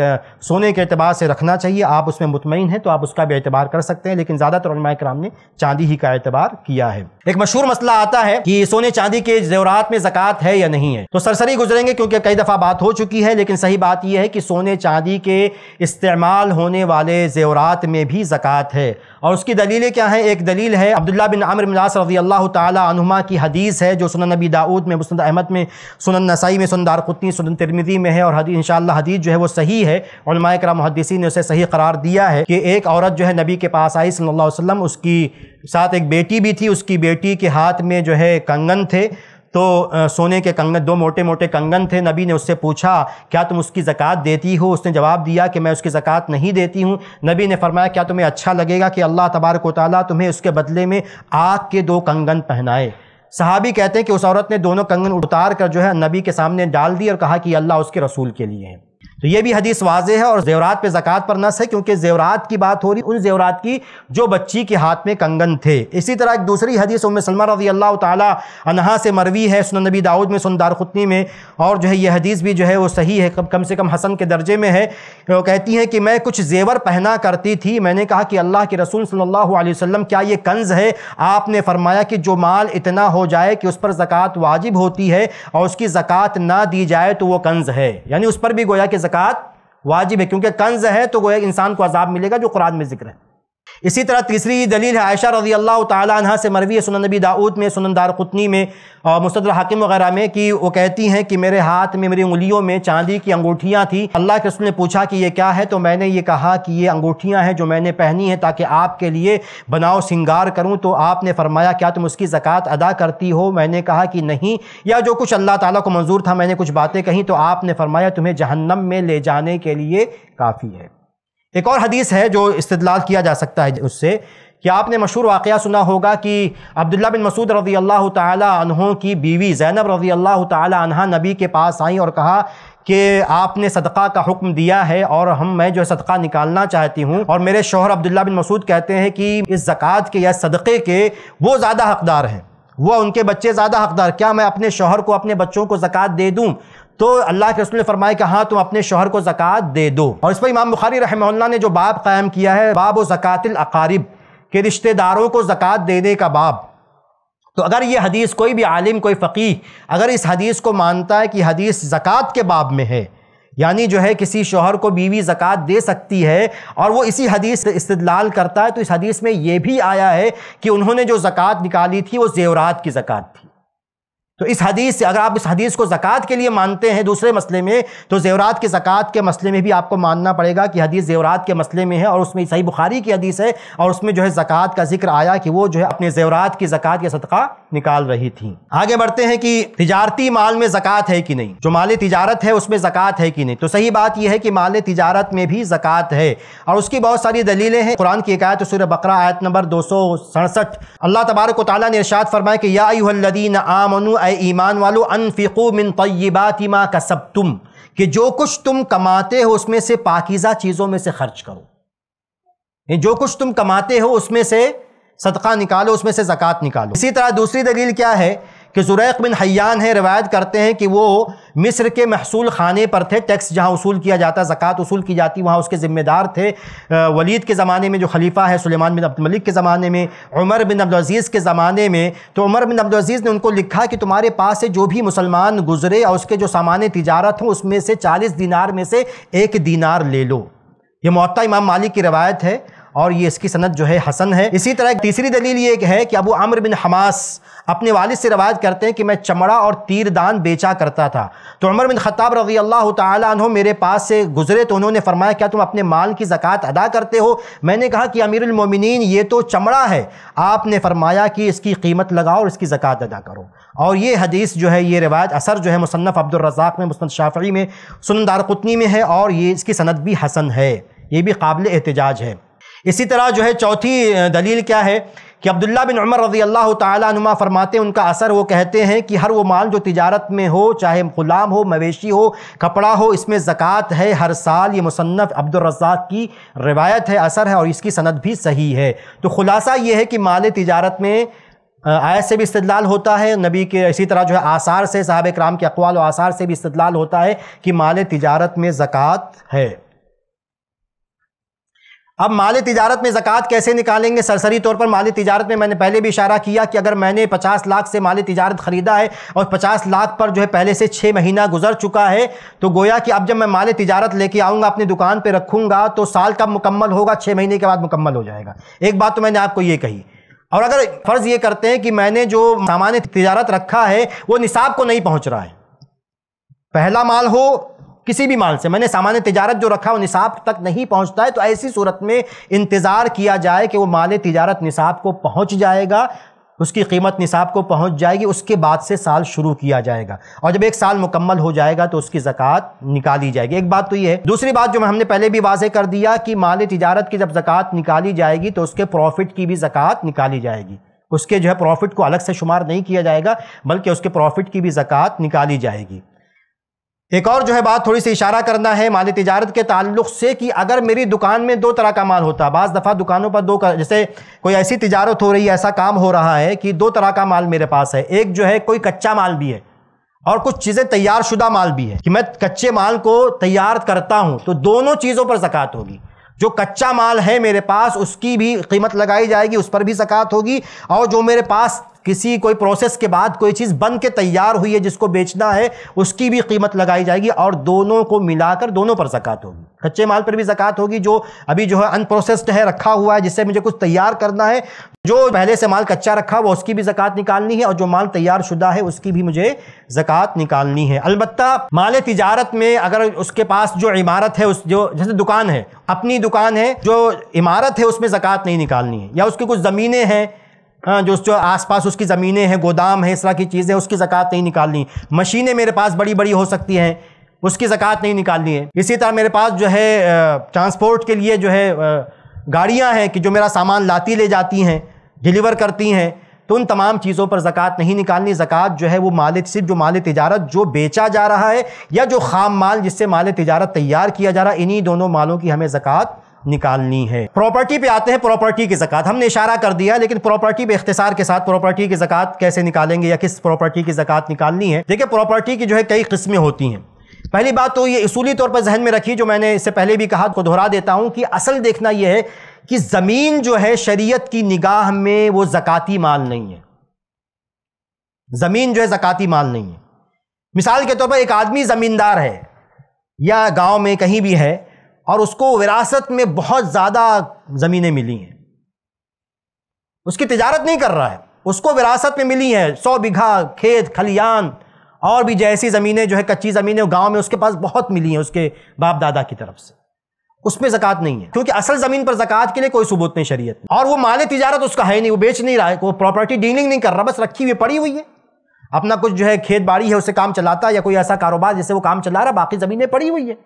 सोने के अतबार से रखना चाहिए आप उसमें मुतमिन हैं तो आप उसका भी एतबार कर सकते हैं लेकिन ज़्यादातर कराम ने चांदी ही का एतबार किया है एक मशहूर मसला आता है कि सोने चांदी के जेवरात में ज़क़़त है या नहीं है तो सरसरी गुजरेंगे क्योंकि कई दफ़ा बात हो चुकी है लेकिन सही बात यह है कि सोने चांदी के इस्तेमाल होने वाले जेवरात में भी ज़क़़त है और उसकी दलीलें क्या हैं एक दलील है अब्दुल्ला बिन आमिर मिलास रजी अल्लाह तला तनुमा की हदीस है जो सुन नबी दाऊद में मुसंद अहमद में सुन नसाई में सुन दारकुतनी सुन तिरमिदी में है और इन हदीस जो है वो सही है और माए कर मुहदसी ने उसे सही करार दिया है कि एक औरत जो है नबी के पास आई सल्ला अलैहि उसकी साथ एक बेटी भी थी उसकी बेटी के हाथ में जो है कंगन थे तो सोने के कंगन दो मोटे मोटे कंगन थे नबी ने उससे पूछा क्या तुम उसकी ज़क़़त देती हो उसने जवाब दिया कि मैं उसकी ज़क़़त नहीं देती हूँ नबी ने फरमाया क्या तुम्हें अच्छा लगेगा कि अल्लाह तबारक वाली तुम्हें उसके बदले में आग के दो कंगन पहनाए सहाबी कहते हैं कि उस औरत ने दोनों कंगन उतार कर जो है नबी के सामने डाल दी और कहा कि अल्लाह उसके रसूल के लिए है तो ये भी हदीस वाजे है और जेवरात पे जक़ात पर नस है क्योंकि जेवरात की बात हो रही उन जेवरात की जो बच्ची के हाथ में कंगन थे इसी तरह एक दूसरी हदीस उम सलमा रजी अल्लाह तहा से मरवी है सुन नबी दाऊद में सुनदार खुतनी में और जो है यह हदीस भी जो है वो सही है कम, कम से कम हसन के दर्जे में है वो कहती हैं कि मैं कुछ जेवर पहना करती थी मैंने कहा कि अल्लाह के रसूल सल्ला वसम क्या ये कंज है आपने फरमाया कि जो माल इतना हो जाए कि उस पर ज़क़़त वाजिब होती है और उसकी ज़क़़त ना दी जाए तो वो कंज है यानी उस पर भी गोया कि जक़ात वाजिब है क्योंकि कंज है तो वो एक इंसान को अजाब मिलेगा जो कुरान में जिक्र है इसी तरह तीसरी दलील है आयशा रजी अल्लाह तह से मरवी है सुनन नबी दाऊद में दार कुतनी में और मुस्तर हाकिम वगैरह में कि वो कहती हैं कि मेरे हाथ में मेरी उंगलियों में चांदी की अंगूठियाँ थी अल्लाह के उसने पूछा कि ये क्या है तो मैंने ये कहा कि ये अंगूठियाँ हैं जो मैंने पहनी हैं ताकि आपके लिए बनाओ सिंगार करूँ तो आपने फरमाया क्या तुम उसकी ज़क़़त अदा करती हो मैंने कहा कि नहीं या जो कुछ अल्लाह ताली को मंजूर था मैंने कुछ बातें कहीं तो आपने फरमाया तुम्हें जहन्नम में ले जाने के लिए काफ़ी है एक और हदीस है जो इस्तलाल किया जा सकता है उससे कि आपने मशहूर वाक़ सुना होगा कि अब्दुल्ला बिन मसूद रज़ी अल्लाह तहों की बीवी ज़ैनब रज़ी अल्लाह तहा नबी के पास आई और कहा कि आपने सदक़ा का हुक्म दिया है और हम मैं जो है सदक़ा निकालना चाहती हूँ और मेरे शोहर अब्दुल्ला बिन मसूद कहते हैं कि इस ज़क़़त के या सदक़े के वो ज़्यादा हकदार हैं वह उनके बच्चे ज़्यादा हकदार क्या मैं अपने शोहर को अपने बच्चों को ज़क़़त दे दूँ तो अल्लाह के रसूल ने फरमाया कि हाँ तुम अपने शोहर को जक़ात दे दो और इस पर इमाम बुखारी रहमल्ला ने जो बाब कायम किया है बाब ज़क़ातिल अकारिब के रिश्तेदारों को ज़क़ात देने का बाब तो अगर ये हदीस कोई भी आलिम कोई फ़कीह अगर इस हदीस को मानता है कि हदीस ज़क़़त के बाब में है यानी जो है किसी शोहर को बीवी ज़क़़त दे सकती है और वो इसी हदीस से इस्तलाल करता है तो इस हदीस में ये भी आया है कि उन्होंने जो ज़क़़त निकाली थी वो जेवरात की ज़क़़त थी तो इस हदीस से अगर आप इस हदीस को ज़क़़त के लिए मानते हैं दूसरे मसले में तो जेवरात के ज़क़ात के मसले में भी आपको मानना पड़ेगा कि हदीस जेवरात के मसले में है और उसमें सही बुखारी की हदीस है और उसमें जो है ज़क़ात का जिक्र आया कि वो जो है अपने जेवरात की ज़क़ात या सदका निकाल रही थी आगे बढ़ते हैं कि तिजारती माल में जक़ात है कि नहीं जो माल तिजारत है उसमें जक़ात है कि नहीं तो सही बात यह है कि माल तिजारत में भी जक़ात है और उसकी बहुत सारी दलीलें हैं कुरान की एकायत सूर्य बकरा आयत नंबर दो सौ सड़सठ अल्लाह तबारक ताली ने इर्शाद फरमाया कि यादीन आमनु ए ईमान वालो अनफ़िकू मिन तयबातिमा सब तुम कि जो कुछ तुम कमाते हो उसमें से पाकिज़ा चीज़ों में से खर्च करो जो कुछ तुम कमाते हो उसमें से सदका निकालो उसमें से ज़क़़त निकालो इसी तरह दूसरी दलील क्या है कि जुरैक बिन हयान है रवायत करते हैं कि वो मिस्र के महसूल खाने पर थे टैक्स जहाँ वसूल किया जाता ज़क़़त वसूल की जाती वहाँ उसके ज़िम्मेदार थे वलीद के ज़माने में जो खलीफा है सुलेमान बिन मलिक के ज़माने में उमर बिन अब्दुलज़ीज़ के ज़माने में तो उमर बिन अब्दुलज़ीज़ ने उनको लिखा कि तुम्हारे पास से जो भी मुसलमान गुजरे और उसके जो सामान तजारत हों उसमें से चालीस दिनार में से एक दिनार ले लो ये मौता इमाम मालिक की रवायत है और ये इसकी सनत जो है हसन है इसी तरह तीसरी दलील ये है कि अबू आमर बिन हमास अपने वालिद से रवायत करते हैं कि मैं चमड़ा और तीरदान बेचा करता था तो उमर बिन खत्ताब रजी अल्लाह तहों मेरे पास से गुजरे तो उन्होंने फरमाया क्या तुम अपने माल की ज़क़़त अदा करते हो मैंने कहा कि अमीरमिन ये तो चमड़ा है आपने फरमाया कि इसकी कीमत लगाओ और इसकी ज़क़़त अदा करो और ये हदीस जो है ये रिवायत असर जो है मुसनफ़ अब्दुलरजाक में मुसन शाफ़ी में सुन दारकुतनी में है और ये इसकी सनद भी हसन है ये भी काबिल एहतजाज है इसी तरह जो है चौथी दलील क्या है कि अब्दुल्ला बिन उमर रजी अल्लाह तुमा फरमाते हैं उनका असर वो कहते हैं कि हर वो माल जो तिजारत में हो चाहे ग़ुलाम हो मवेशी हो कपड़ा हो इसमें ज़क़़त है हर साल ये मुसनफ़ अब्दुलरजाक की रिवायत है असर है और इसकी सनत भी सही है तो ख़ुलासा ये है कि माल तिजारत में आयत से भी इस्तलाल होता है नबी के इसी तरह जो है आसार से साहब कराम के अकवाल आसार से भी इस्तलाल होता है कि माल तिजारत में ज़क़़त है अब माल तजारत में ज़क़़त कैसे निकालेंगे सरसरी तौर पर माल तजारत में मैंने पहले भी इशारा किया कि अगर मैंने 50 लाख से माल तजारत ख़रीदा है और 50 लाख पर जो है पहले से छः महीना गुजर चुका है तो गोया कि अब जब मैं माल तजारत लेके आऊँगा अपनी दुकान पर रखूँगा तो साल कब मुकम्मल होगा छः महीने के बाद मुकम्मल हो जाएगा एक बात तो मैंने आपको ये कही और अगर फ़र्ज़ ये करते हैं कि मैंने जो सामान्य तजारत रखा है वो निसाब को नहीं पहुँच रहा है पहला माल हो किसी भी माल से मैंने सामान्य तजारत जो रखा वो निसाब तक नहीं पहुंचता है तो ऐसी सूरत में इंतज़ार किया जाए कि वो माल तजारत निसाब को पहुंच जाएगा उसकी कीमत निसाब को पहुंच जाएगी उसके बाद से साल शुरू किया जाएगा और जब एक साल मुकम्मल हो जाएगा तो उसकी ज़क़़त निकाली जाएगी एक बात तो ये है दूसरी बात जो हमने पहले भी वाजे कर दिया कि माल तजारत की जब ज़क़़त निकाली जाएगी तो उसके प्रॉफिट की भी ज़क़़त निकाली जाएगी उसके जो है प्रॉफिट को अलग से शुमार नहीं किया जाएगा बल्कि उसके प्रॉफिट की भी ज़क़़त निकाली जाएगी एक और जो है बात थोड़ी सी इशारा करना है माली तजारत के ताल्लुक से कि अगर मेरी दुकान में दो तरह का माल होता है बज़ दफ़ा दुकानों पर दो कर, जैसे कोई ऐसी तजारत हो रही है ऐसा काम हो रहा है कि दो तरह का माल मेरे पास है एक जो है कोई कच्चा माल भी है और कुछ चीज़ें तैयार शुदा माल भी है कि मैं कच्चे माल को तैयार करता हूँ तो दोनों चीज़ों पर ज़क़़त होगी जो कच्चा माल है मेरे पास उसकी भी कीमत लगाई जाएगी उस पर भी ज़क़़त होगी और जो मेरे पास किसी कोई प्रोसेस के बाद कोई चीज़ बन के तैयार हुई है जिसको बेचना है उसकी भी कीमत लगाई जाएगी और दोनों को मिलाकर दोनों पर जक़ात होगी कच्चे माल पर भी जक़ात होगी जो अभी जो है अनप्रोसेस्ड है रखा हुआ है जिससे मुझे कुछ तैयार करना है जो पहले से माल कच्चा रखा हुआ उसकी भी जक़ात निकालनी है और जो माल तैयार शुदा है उसकी भी मुझे जक़ात निकालनी है अलबत् माल तजारत में अगर उसके पास जो इमारत है उस जो जैसे दुकान है अपनी दुकान है जो इमारत है उसमें जक़ात नहीं निकालनी है या उसकी कुछ ज़मीनें हैं हाँ जो जो आसपास उसकी ज़मीनें हैं गोदाम हैं इस तरह की चीज़ें उसकी ज़क़ात नहीं निकालनी मशीनें मेरे पास बड़ी बड़ी हो सकती हैं उसकी ज़क़ात नहीं निकालनी है इसी तरह मेरे पास जो है ट्रांसपोर्ट के लिए जो है गाड़ियाँ हैं कि जो मेरा सामान लाती ले जाती हैं डिलीवर करती हैं तो उन तमाम चीज़ों पर ज़क़ात नहीं निकालनी ज़क़ात जो है वो माल सिर्फ जो माल तजारत जो बेचा जा रहा है या जो खाम माल जिससे माल तजारत तैयार किया जा रहा है इन्हीं दोनों मालों की हमें ज़क़ात निकालनी है प्रॉपर्टी पे आते हैं प्रॉपर्टी की जक़ात हमने इशारा कर दिया लेकिन प्रॉपर्टी पे इख्तिसार के साथ प्रॉपर्टी की जक़ात कैसे निकालेंगे या किस प्रॉपर्टी की जक़ात निकालनी है देखिए प्रॉपर्टी की जो है कई किस्में होती हैं पहली बात तो ये असूली तौर पर जहन में रखी जो मैंने इससे पहले भी कहा को दोहरा देता हूँ कि असल देखना यह है कि ज़मीन जो है शरीयत की निगाह में वो ज़क़ाती माल नहीं है ज़मीन जो है ज़क़ाती माल नहीं है मिसाल के तौर पर एक आदमी ज़मींदार है या गांव में कहीं भी है और उसको विरासत में बहुत ज़्यादा ज़मीनें मिली हैं उसकी तजारत नहीं कर रहा है उसको विरासत में मिली है सौ बीघा खेत खलियान और भी जैसी ज़मीनें जो है कच्ची ज़मीनें गांव में उसके पास बहुत मिली हैं उसके बाप दादा की तरफ से उसमें जक़ात नहीं है क्योंकि असल ज़मीन पर जक़ात के लिए कोई सबूत नहीं शरीयत में और वो माल तजारत उसका है नहीं वो बेच नहीं रहा है वो प्रॉपर्टी डीलिंग नहीं कर रहा बस रखी हुई पड़ी हुई है अपना कुछ जो है खेत बाड़ी है उससे काम चलाता है या कोई ऐसा कारोबार जिससे वो काम चला रहा बाकी ज़मीनें पड़ी हुई है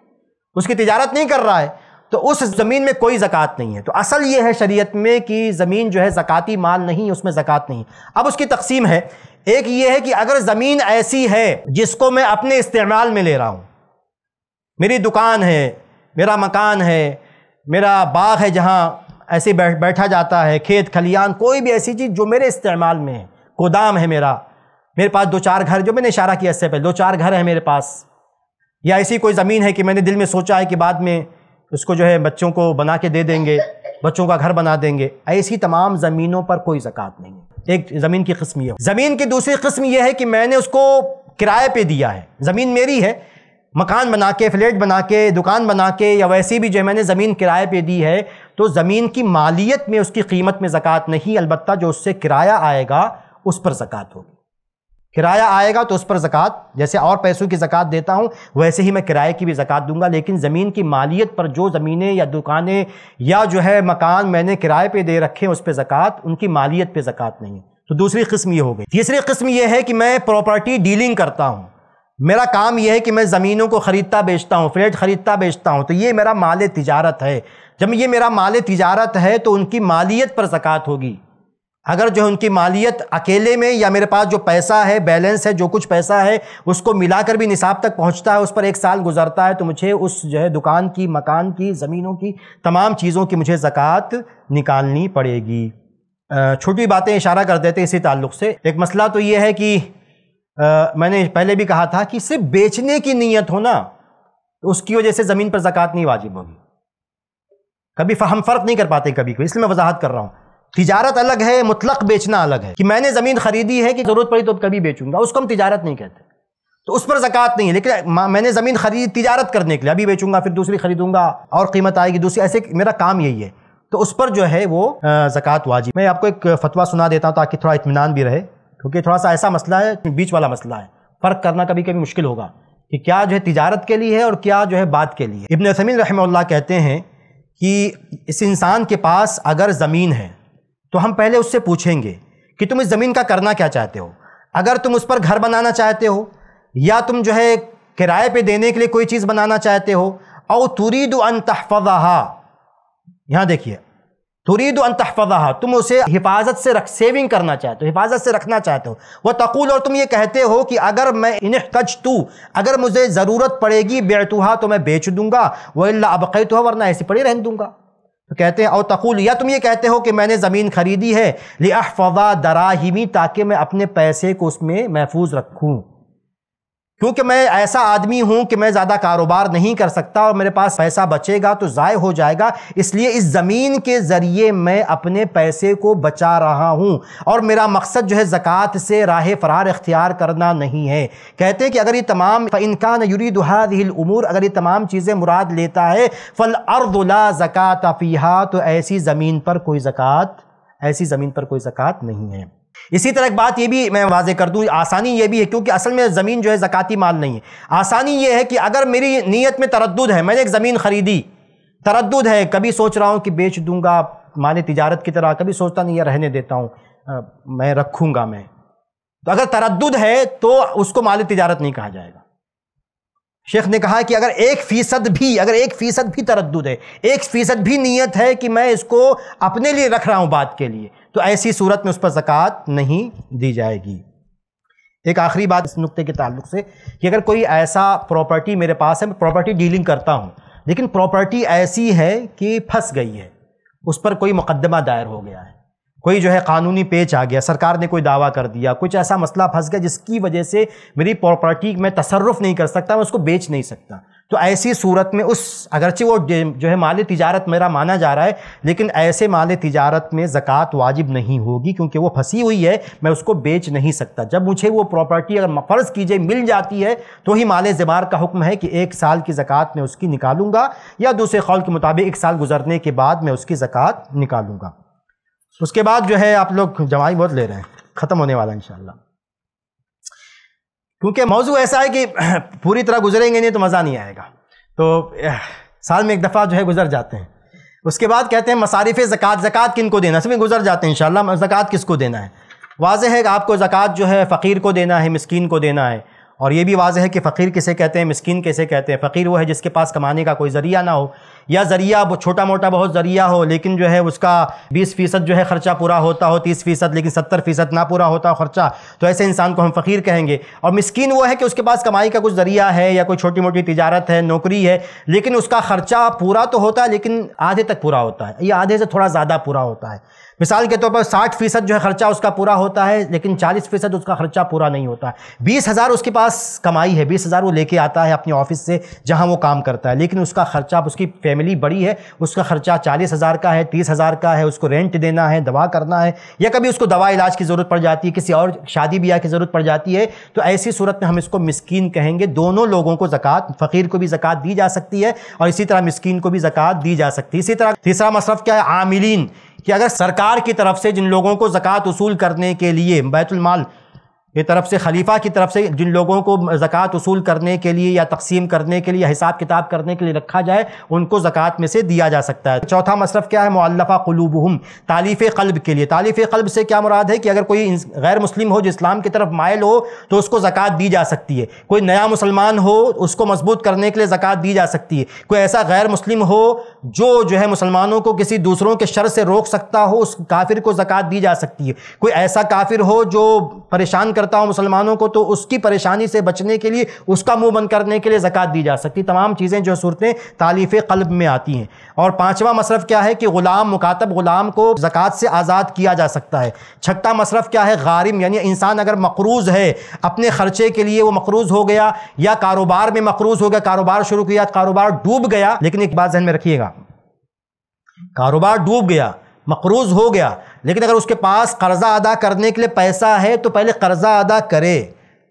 उसकी तजारत नहीं कर रहा है तो उस ज़मीन में कोई ज़क़़त नहीं है तो असल ये है शरीयत में कि ज़मीन जो है ज़क़ाती माल नहीं उसमें ज़क़़त नहीं अब उसकी तकसीम है एक ये है कि अगर ज़मीन ऐसी है जिसको मैं अपने इस्तेमाल में ले रहा हूँ मेरी दुकान है मेरा मकान है मेरा बाग है जहाँ ऐसे बैठ बैठा जाता है खेत खलियान कोई भी ऐसी चीज़ जो मेरे इस्तेमाल में है गोदाम है मेरा मेरे पास दो चार घर जो मैंने इशारा किया इससे पहले दो चार घर है मेरे पास या ऐसी कोई ज़मीन है कि मैंने दिल में सोचा है कि बाद में उसको जो है बच्चों को बना के दे देंगे बच्चों का घर बना देंगे ऐसी तमाम ज़मीनों पर कोई ज़क़़त नहीं है एक ज़मीन की कस्म यह ज़मीन की दूसरी कस्म यह है कि मैंने उसको किराए पर दिया है ज़मीन मेरी है मकान बना के फ्लैट बना के दुकान बना के या वैसी भी जो मैंने ज़मीन किराए पे दी है तो ज़मीन की मालियत में उसकी कीमत में ज़क़़त नहीं अलबत्ता जो उससे किराया आएगा उस पर ज़क़़त होगी किराया आएगा तो उस पर ज़क़़त जैसे और पैसों की ज़क़़त देता हूँ वैसे ही मैं किराए की भी ज़क़़त दूंगा लेकिन ज़मीन की मालियत पर जो ज़मीनें या दुकानें या जो है मकान मैंने किराए पे दे रखे हैं उस पर ज़क़़त उनकी मालियत पे ज़क़़त नहीं है तो दूसरी किस्म ये हो गई तीसरी किस्म यह है कि मैं प्रॉपर्टी डीलिंग करता हूँ मेरा काम यह है कि मैं ज़मीनों को ख़रीदता बेचता हूँ फ्लैट ख़रीदता बेचता हूँ तो ये मेरा माल तजारत है जब ये मेरा माल तजारत है तो उनकी मालियत पर ज़क़़त होगी अगर जो है उनकी मालियत अकेले में या मेरे पास जो पैसा है बैलेंस है जो कुछ पैसा है उसको मिलाकर भी निसाब तक पहुंचता है उस पर एक साल गुजरता है तो मुझे उस जो है दुकान की मकान की ज़मीनों की तमाम चीज़ों की मुझे ज़क़़त निकालनी पड़ेगी छोटी बातें इशारा कर देते इसी ताल्लुक से एक मसला तो ये है कि आ, मैंने पहले भी कहा था कि सिर्फ बेचने की नीयत हो ना तो उसकी वजह से ज़मीन पर ज़क़़त नहीं वाजिब होगी कभी हम फ़र्क नहीं कर पाते कभी कभी इसलिए मैं वजाहत कर रहा हूँ तिजारत अलग है मुतलक बेचना अलग है कि मैंने ज़मीन खरीदी है कि ज़रूरत पड़ी तो कभी बेचूंगा उसको हम तिजारत नहीं कहते तो उस पर ज़क़ात नहीं है लेकिन मैंने ज़मीन खरीदी तिजारत करने के लिए अभी बेचूंगा फिर दूसरी खरीदूंगा और कीमत आएगी दूसरी ऐसे मेरा काम यही है तो उस पर जो है वो ज़क़ात वाजिब मैं आपको एक फतवा सुना देता हूँ ताकि थोड़ा इतमान भी रहे क्योंकि थोड़ा सा ऐसा मसला है बीच वाला मसला है फ़र्क करना कभी कभी मुश्किल होगा कि क्या जो है तिजारत के लिए है और क्या जो है बात के लिए इबन समीन रहमल्ला कहते हैं कि इस इंसान के पास अगर ज़मीन है तो हम पहले उससे पूछेंगे कि तुम इस ज़मीन का करना क्या चाहते हो अगर तुम उस पर घर बनाना चाहते हो या तुम जो है किराए पे देने के लिए कोई चीज़ बनाना चाहते हो और तुरीद अन तहफ़ा यहाँ देखिए तुरीद अन तहफ़ा तुम उसे हिफाजत से रख सेविंग करना चाहते हो हिफाजत से रखना चाहते हो वह तकूल और तुम ये कहते हो कि अगर मैं इन्हें कच तू अगर मुझे ज़रूरत पड़ेगी बेतुहा तो मैं बेच दूंगा वह अबकैत वरना ऐसी पड़ी रहने दूंगा तो कहते हैं और या तुम ये कहते हो कि मैंने ज़मीन खरीदी है लिया फवा दराहिमी ताकि मैं अपने पैसे को उसमें महफूज रखूँ क्योंकि मैं ऐसा आदमी हूं कि मैं ज़्यादा कारोबार नहीं कर सकता और मेरे पास पैसा बचेगा तो ज़ाय हो जाएगा इसलिए इस ज़मीन के ज़रिए मैं अपने पैसे को बचा रहा हूं और मेरा मकसद जो है जक़ात से राह फ़रार इख्तियार करना नहीं है कहते हैं कि अगर ये तमाम इनकान यूरी उमूर अगर ये तमाम चीज़ें मुराद लेता है फ़ल अर्दला ज़क़़त फ़ीहा तो ऐसी ज़मीन पर कोई ज़क़़त ऐसी ज़मीन पर कोई ज़क़़त नहीं है इसी तरह बात ये भी मैं वाजे कर दूं आसानी ये भी है क्योंकि असल में ज़मीन जो है जकती माल नहीं है आसानी ये है कि अगर मेरी नीयत में तरद है मैंने एक ज़मीन ख़रीदी तरद है कभी सोच रहा हूँ कि बेच दूँगा माने तजारत की तरह कभी सोचता नहीं यह रहने देता हूँ मैं रखूँगा मैं तो अगर तरद है तो उसको माल तजारत नहीं कहा जाएगा शेख ने कहा कि अगर एक फ़ीसद भी अगर एक फ़ीसद भी तरद है एक फ़ीसद भी नीयत है कि मैं इसको अपने लिए रख रहा हूँ बात के लिए तो ऐसी सूरत में उस पर ज़क़़त नहीं दी जाएगी एक आखिरी बात इस नुक्ते के ताल्लुक से कि अगर कोई ऐसा प्रॉपर्टी मेरे पास है मैं प्रॉपर्टी डीलिंग करता हूँ लेकिन प्रॉपर्टी ऐसी है कि फंस गई है उस पर कोई मुकदमा दायर हो गया है कोई जो है कानूनी पेच आ गया सरकार ने कोई दावा कर दिया कुछ ऐसा मसला फंस गया जिसकी वजह से मेरी प्रॉपर्टी मैं तसरफ नहीं कर सकता मैं उसको बेच नहीं सकता तो ऐसी सूरत में उस अगरचे वो जो है माल तजारत मेरा माना जा रहा है लेकिन ऐसे माल तजारत में ज़क़़त वाजिब नहीं होगी क्योंकि वो फंसी हुई है मैं उसको बेच नहीं सकता जब मुझे वो प्रॉपर्टी अगर फ़र्ज़ कीजिए मिल जाती है तो ही माल ज़मार का हुक्म है कि एक साल की ज़क़़त मैं उसकी निकालूंगा या दूसरे कौल के मुताबिक एक साल गुजरने के बाद मैं उसकी ज़क़़त निकालूंगा उसके बाद जो है आप लोग जवाई बहुत ले रहे हैं ख़त्म होने वाला इन क्योंकि मौजू ऐसा है कि पूरी तरह गुजरेंगे नहीं तो मज़ा नहीं आएगा तो साल में एक दफ़ा जो है गुजर जाते हैं उसके बाद कहते हैं मसारिफ ज़क़़त ज़क़़त किन को देना सभी गुजर जाते हैं इन ज़क़़त किसको देना है वाज है कि आपको ज़क़़त जो है फ़कीर को देना है मस्किन को देना है और ये भी वाज है कि फ़कीर किसे कहते हैं मस्किन कैसे कहते हैं फ़कीर वो है जिसके पास कमाने का कोई ज़रिया ना हो या ज़रिया छोटा मोटा बहुत ज़रिया हो लेकिन जो है उसका बीस फ़ीसद जो है ख़र्चा पूरा होता हो तीस फ़ीसद लेकिन सत्तर फ़ीसद ना पूरा होता हो ख़र्चा तो ऐसे इंसान को हम फ़कीर कहेंगे और मस्किन वो है कि उसके पास कमाई का कुछ ज़रिया है या कोई छोटी मोटी तजारत है नौकरी है लेकिन उसका ख़र्चा पूरा तो होता है लेकिन आधे तक पूरा होता है या आधे से थोड़ा ज़्यादा पूरा होता है मिसाल के तौर पर साठ फीसद जो है खर्चा उसका पूरा होता है लेकिन चालीस फीसद उसका खर्चा पूरा नहीं होता है बीस हज़ार उसके पास कमाई है बीस हज़ार वो लेके आता है अपने ऑफिस से जहाँ वो काम करता है लेकिन उसका खर्चा उसकी फैमिली बड़ी है उसका खर्चा चालीस हज़ार का है तीस हज़ार का है उसको रेंट देना है दवा करना है या कभी उसको दवा इलाज की ज़रूरत पड़ जाती है किसी और शादी ब्याह की ज़रूरत पड़ जाती है तो ऐसी सूरत में हम इसको मस्किन कहेंगे दोनों लोगों को ज़क़़त फ़कीर को भी ज़क़़त दी जा सकती है और इसी तरह मस्किन को भी ज़क़़त दी जा सकती है इसी तरह तीसरा मसरफ़ क्या है आमिलीन कि अगर सरकार की तरफ से जिन लोगों को जक़ात वसूल करने के लिए बैतुलमाल ये तरफ से खलीफा की तरफ से जिन लोगों को ज़क़़त उसूल करने के लिए या तकसीम करने के लिए या हिसाब किताब करने के लिए रखा जाए उनको ज़क़़त में से दिया जा सकता है चौथा मसरफ़ क्या है मुल्लफ़ा हम तालीफ़ कल्ब के लिए तालीफ़ कल्ब से क्या मुराद है कि अगर कोई गैर मुस्लिम हो जो इस्लाम की तरफ मायल हो तो उसको ज़क़़त दी जा सकती है कोई नया मुसलमान हो उसको मजबूत करने के लिए ज़क़़त दी जा सकती है कोई ऐसा गैर मुस्लिम हो जो जो है मुसलमानों को किसी दूसरों के शर से रोक सकता हो उस काफिर को ज़क़़त दी जा सकती है कोई ऐसा काफिर हो जो परेशान कर करता हूँ मुसलमानों को तो उसकी परेशानी से बचने के लिए उसका मुँह बंद करने के लिए ज़क़ात दी जा सकती तमाम चीज़ें जो सूरतें तालीफ़ कल्ब में आती हैं और पाँचवा मशरफ क्या है कि ग़ुलाम मुखातब ग़ुलाम को ज़क़ात से आज़ाद किया जा सकता है छठा मशरफ क्या है गारिम यानी इंसान अगर मकरूज़ है अपने ख़र्चे के लिए वो मकरूज़ हो गया या कारोबार में मकरूज़ हो गया कारोबार शुरू किया कारोबार डूब गया लेकिन एक बात जहन में रखिएगा कारोबार डूब गया मकरूज हो गया लेकिन अगर उसके पास कर्ज़ा अदा करने के लिए पैसा है तो पहले कर्ज़ा अदा करे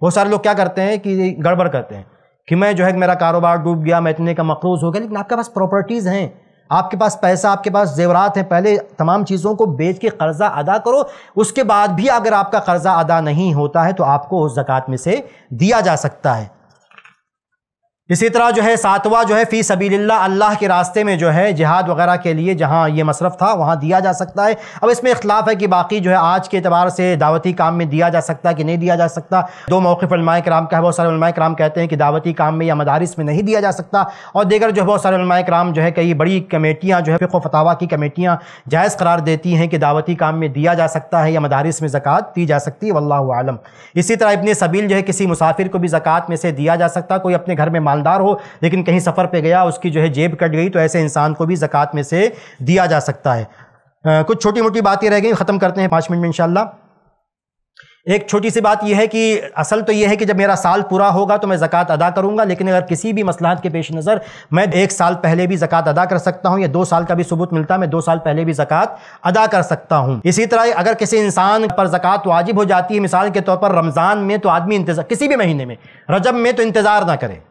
बहुत सारे लोग क्या करते हैं कि गड़बड़ करते हैं कि मैं जो है मेरा कारोबार डूब गया मैं इतने का मकरूज हो गया लेकिन आपके पास प्रॉपर्टीज़ हैं आपके पास पैसा आपके पास जेवरात हैं पहले तमाम चीज़ों को बेच के कर्ज़ा अदा करो उसके बाद भी अगर आपका कर्ज़ा अदा नहीं होता है तो आपको उस जक़ात में से दिया जा सकता है इसी तरह जो है सातवा जो है फ़ी सबीलिल्लाह अल्लाह के रास्ते में जो है जिहाद वगैरह के लिए जहाँ ये मसरफ़ था वहाँ दिया जा सकता है अब इसमें इख्लाफ है कि बाकी जो है आज के अतबार से दावती काम में दिया जा सकता है कि नहीं दिया जा सकता दो मौक़फ़लमाय कराम का है बहुत सारे कराम कहते हैं कि दावती काम में या मदारस में नहीं दिया जा सकता और देकर जो है बहुत सारे कराम जो है कई बड़ी कमेटियाँ जो है फ़िको फतावा की कमेटियाँ जायज़ करार देती हैं कि दावती काम में दिया जा सकता है या मदारस में ज़क़़त दी जा सकती है वल्ल आलम इसी तरह इबन सबील जो है किसी मुसाफिर को भी ज़क़़त में से दिया जा सकता कोई अपने घर में मालदार हो लेकिन कहीं सफ़र पे गया उसकी जो है जेब कट गई तो ऐसे इंसान को भी ज़क़़त में से दिया जा सकता है आ, कुछ छोटी मोटी बातें रह गई ख़त्म करते हैं पाँच मिनट में इंशाल्लाह एक छोटी सी बात यह है कि असल तो यह है कि जब मेरा साल पूरा होगा तो मैं ज़क़़त अदा करूंगा लेकिन अगर किसी भी मसलाहत के पेश नज़र मैं एक साल पहले भी ज़क़़त अदा कर सकता हूं या दो साल का भी सबूत मिलता है मैं दो साल पहले भी ज़क़़त अदा कर सकता हूं इसी तरह अगर किसी इंसान पर ज़क़़त वाजिब हो जाती है मिसाल के तौर पर रमज़ान में तो आदमी इंतज़ार किसी भी महीने में रजब में तो इंतज़ार ना करे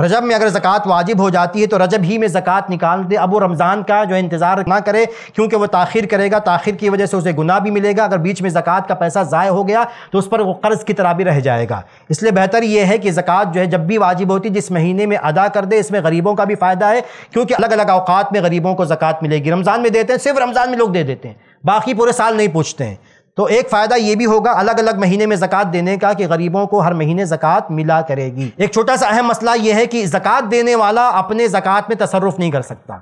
रजब में अगर ज़क़़त वाजिब हो जाती है तो रजब ही में ज़क़ात निकाल दे अब वो रमज़ान का जो इंतज़ार ना करे क्योंकि वो ताखिर करेगा ताखिर की वजह से उसे गुना भी मिलेगा अगर बीच में जक़ात का पैसा ज़ाय हो गया तो उस पर वो कर्ज़ की तरह भी रह जाएगा इसलिए बेहतर ये है कि ज़क़़त जो है जब भी वाजिब होती जिस महीने में अदा कर दे इसमें गरीबों का भी फ़ायदा है क्योंकि अलग अलग अवकात में गरीबों को ज़क़़त मिलेगी रमज़ान में देते हैं सिर्फ रमज़ान में लोग दे देते हैं बाकी पूरे साल नहीं पूछते हैं तो एक फ़ायदा ये भी होगा अलग अलग महीने में ज़क़़त देने का कि गरीबों को हर महीने ज़क़़त मिला करेगी एक छोटा सा अहम मसला यह है कि ज़क़़त देने वाला अपने ज़क़़त में तसरफ़ नहीं कर सकता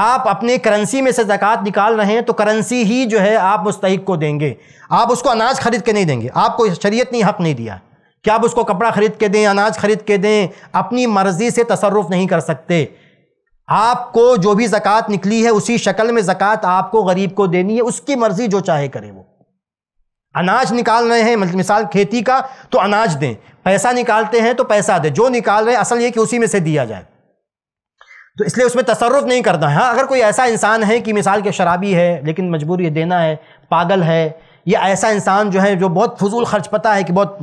आप अपने करेंसी में से ज़क़़त निकाल रहे हैं तो करेंसी ही जो है आप मुस्तक को देंगे आप उसको अनाज खरीद के नहीं देंगे आपको शरीयत ने हक़ नहीं दिया कि आप उसको कपड़ा ख़रीद के दें अनाज ख़रीद के दें अपनी मर्ज़ी से तसरफ़ नहीं कर सकते आपको जो भी ज़क़़त निकली है उसी शक्ल में ज़क़़त आपको गरीब को देनी है उसकी मर्ज़ी जो चाहे करे वो अनाज निकाल रहे हैं मतलब मिसाल खेती का तो अनाज दें पैसा निकालते हैं तो पैसा दें जो निकाल रहे हैं असल ये कि उसी में से दिया जाए तो इसलिए उसमें तसरत नहीं करना है हाँ अगर कोई ऐसा इंसान है कि मिसाल के शराबी है लेकिन मजबूरी देना है पागल है या ऐसा इंसान जो है जो बहुत फजूल खर्च पता है कि बहुत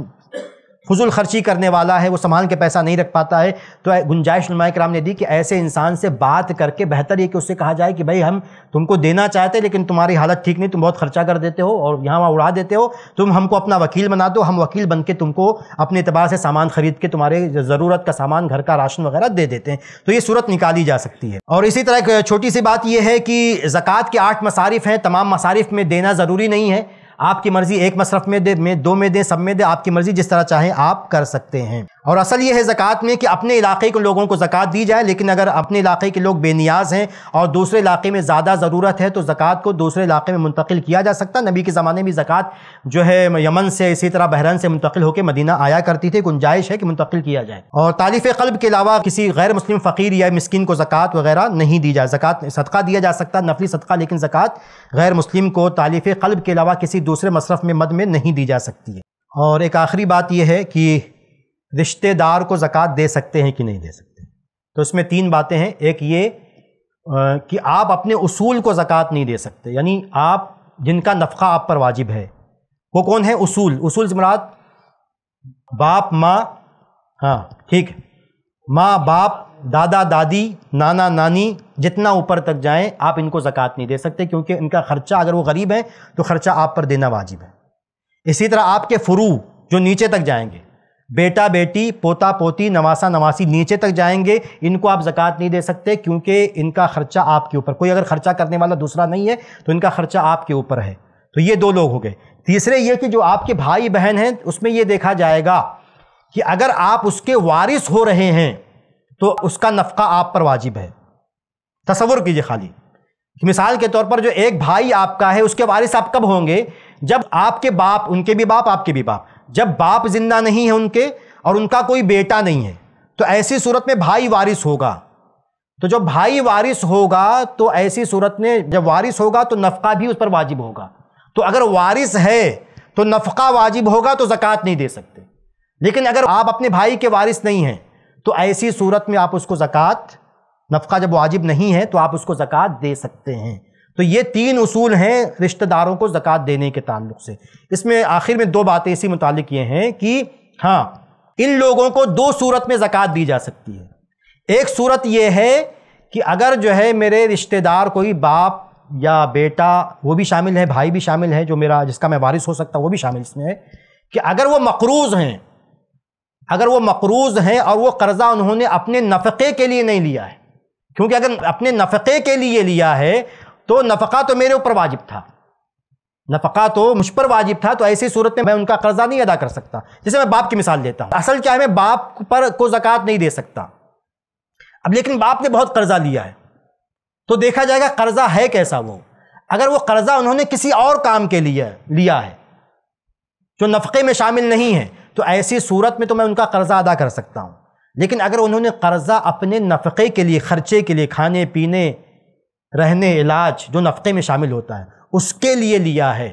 फजूल खर्ची करने वाला है वो सामान के पैसा नहीं रख पाता है तो गुंजाइश नुमा कराम ने दी कि ऐसे इंसान से बात करके बेहतर ये कि उससे कहा जाए कि भाई हम तुमको देना चाहते लेकिन तुम्हारी हालत ठीक नहीं तुम बहुत खर्चा कर देते हो और यहाँ वहाँ उड़ा देते हो तुम हमको अपना वकील बना दो हम वकील बन के तुमको अपने अतबार से सामान खरीद के तुम्हारे ज़रूरत का सामान घर का राशन वगैरह दे देते हैं तो ये सूरत निकाली जा सकती है और इसी तरह छोटी सी बात यह है कि ज़क़़त के आठ मसारिफ़ हैं तमाम मसारिफ़ में देना ज़रूरी नहीं है आपकी मर्ज़ी एक मशरफ़ में दे में दो में दें सब में दें आपकी मर्ज़ी जिस तरह चाहें आप कर सकते हैं और असल ये है ज़क़ात में कि अपने इलाके के लोगों को ज़क़ात दी जाए लेकिन अगर अपने इलाके के लोग बेनियाज हैं और दूसरे इलाके में ज़्यादा ज़रूरत है तो ज़क़़त को दूसरे इलाके में मुंतकिल किया जा सकता नबी के ज़माने में ज़क़़त जो है यमन से इसी तरह बहरन से मुंतकिल होकर मदीना आया करती थी गुंजाइश है कि मुंतकिल किया जाए और तारीफ़ कल्ब के अलावा किसी गैर मुस्लिम फ़कीर या मिसकिन को ज़क़ात वगैरह नहीं दी जाए ज़क़़त सदका दिया जा सकता नफली सदका लेकिन ज़क़़त गैर मुस्लिम को तारीफ़ कल्ब के अलावा किसी दूसरे मशरफ़ में मद में नहीं दी जा सकती है और एक आखिरी बात यह है कि रिश्तेदार को ज़क़़त दे सकते हैं कि नहीं दे सकते तो इसमें तीन बातें हैं एक ये कि आप अपने उसूल को ज़क़़त नहीं दे सकते यानी आप जिनका नफ़ा आप पर वाजिब है वो कौन है उसूल उसूल से मुराद बाप माँ हाँ ठीक है माँ बाप दादा दादी नाना नानी जितना ऊपर तक जाएं आप इनको ज़क़़त नहीं दे सकते क्योंकि इनका ख़र्चा अगर वो गरीब है तो ख़र्चा आप पर देना वाजिब है इसी तरह आपके फ्रू जो नीचे तक जाएंगे बेटा बेटी पोता पोती नवासा नवासी नीचे तक जाएंगे इनको आप ज़क़़त नहीं दे सकते क्योंकि इनका खर्चा आपके ऊपर कोई अगर खर्चा करने वाला दूसरा नहीं है तो इनका खर्चा आपके ऊपर है तो ये दो लोग हो गए तीसरे ये कि जो आपके भाई बहन हैं उसमें ये देखा जाएगा कि अगर आप उसके वारिस हो रहे हैं तो उसका नफ़ा आप पर वाजिब है तस्वुर कीजिए खाली कि मिसाल के तौर पर जो एक भाई आपका है उसके वारिस आप कब होंगे जब आपके बाप उनके भी बाप आपके भी बाप जब बाप जिंदा नहीं है उनके और उनका कोई बेटा नहीं है तो ऐसी सूरत में भाई वारिस होगा तो जब भाई वारिस होगा तो ऐसी सूरत में जब वारिस होगा तो नफ़का भी उस पर वाजिब होगा तो अगर वारिस है तो नफ़का वाजिब होगा तो ज़क़़त नहीं दे सकते लेकिन अगर आप अपने भाई के वारिस नहीं हैं तो ऐसी सूरत में आप उसको ज़क़़त नफ़का जब वाजिब नहीं है तो आप उसको ज़क़़त दे सकते हैं तो ये तीन असूल हैं रिश्तेदारों को ज़क़़त देने के ताल्लुक से इसमें आखिर में दो बातें इसी मुतालिक ये हैं कि हाँ इन लोगों को दो सूरत में ज़क़़त दी जा सकती है एक सूरत यह है कि अगर जो है मेरे रिश्तेदार कोई बाप या बेटा वो भी शामिल है भाई भी शामिल है जो मेरा जिसका मैं वारिस हो सकता वो भी शामिल इसमें है कि अगर वो मकरूज़ हैं अगर वो मकरूज़ हैं और वो कर्ज़ा उन्होंने अपने नफ़े के लिए नहीं लिया है क्योंकि अगर अपने नफ़े के लिए लिया है तो नफका तो मेरे ऊपर वाजिब था नफका तो मुझ पर वाजिब था तो ऐसी सूरत में मैं उनका कर्जा नहीं अदा कर सकता जैसे मैं बाप की मिसाल देता हूँ असल क्या है मैं बाप पर को जक़ात नहीं दे सकता अब लेकिन बाप ने बहुत कर्जा लिया है तो देखा जाएगा कर्जा है कैसा वो अगर वो कर्जा उन्होंने किसी और काम के लिए लिया है जो नफके में शामिल नहीं है तो ऐसी सूरत में तो मैं उनका कर्जा अदा कर सकता हूँ लेकिन अगर उन्होंने कर्जा अपने नफके के लिए खर्चे के लिए खाने पीने रहने इलाज जो नफ़े में शामिल होता है उसके लिए लिया है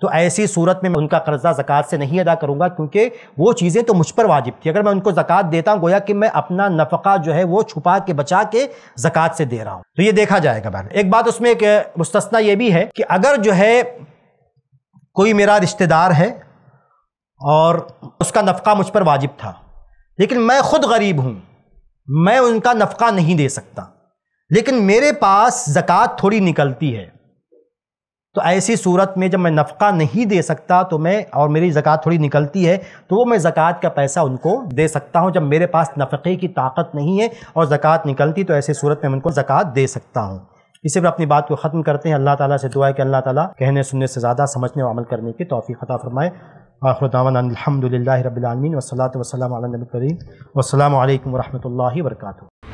तो ऐसी सूरत में मैं उनका कर्जा ज़क़़त से नहीं अदा करूँगा क्योंकि वो चीज़ें तो मुझ पर वाजिब थी अगर मैं उनको ज़क़़त देता हूँ गोया कि मैं अपना नफ़ा जो है वो छुपा के बचा के ज़क़ात से दे रहा हूँ तो ये देखा जाएगा बहन एक बात उसमें एक मुस्तना ये भी है कि अगर जो है कोई मेरा रिश्तेदार है और उसका नफ़ा मुझ पर वाजिब था लेकिन मैं ख़ुद गरीब हूँ मैं उनका नफ़ा नहीं दे सकता लेकिन मेरे पास ज़क़़त थोड़ी निकलती है तो ऐसी सूरत में जब मैं नफ़ा नहीं दे सकता तो मैं और मेरी जक़ात थोड़ी निकलती है तो वो मैं जक़ात का पैसा उनको दे सकता हूँ जब मेरे पास नफ़े की ताकत नहीं है और जक़ात निकलती तो ऐसी सूरत में मैं उनको ज़क़़त दे सकता हूँ इसी पर अपनी बात को ख़त्म करते हैं अल्लाह ताला से दुआ है कि अल्लाह ताला कहने सुनने से ज़्यादा समझने और अमल करने की तोफ़ी ख़ता फ़रमाए आखुरदावन अलहमदिल्ला रबालमीन वसलात वसलम करीम वसलम वरहमल वर्का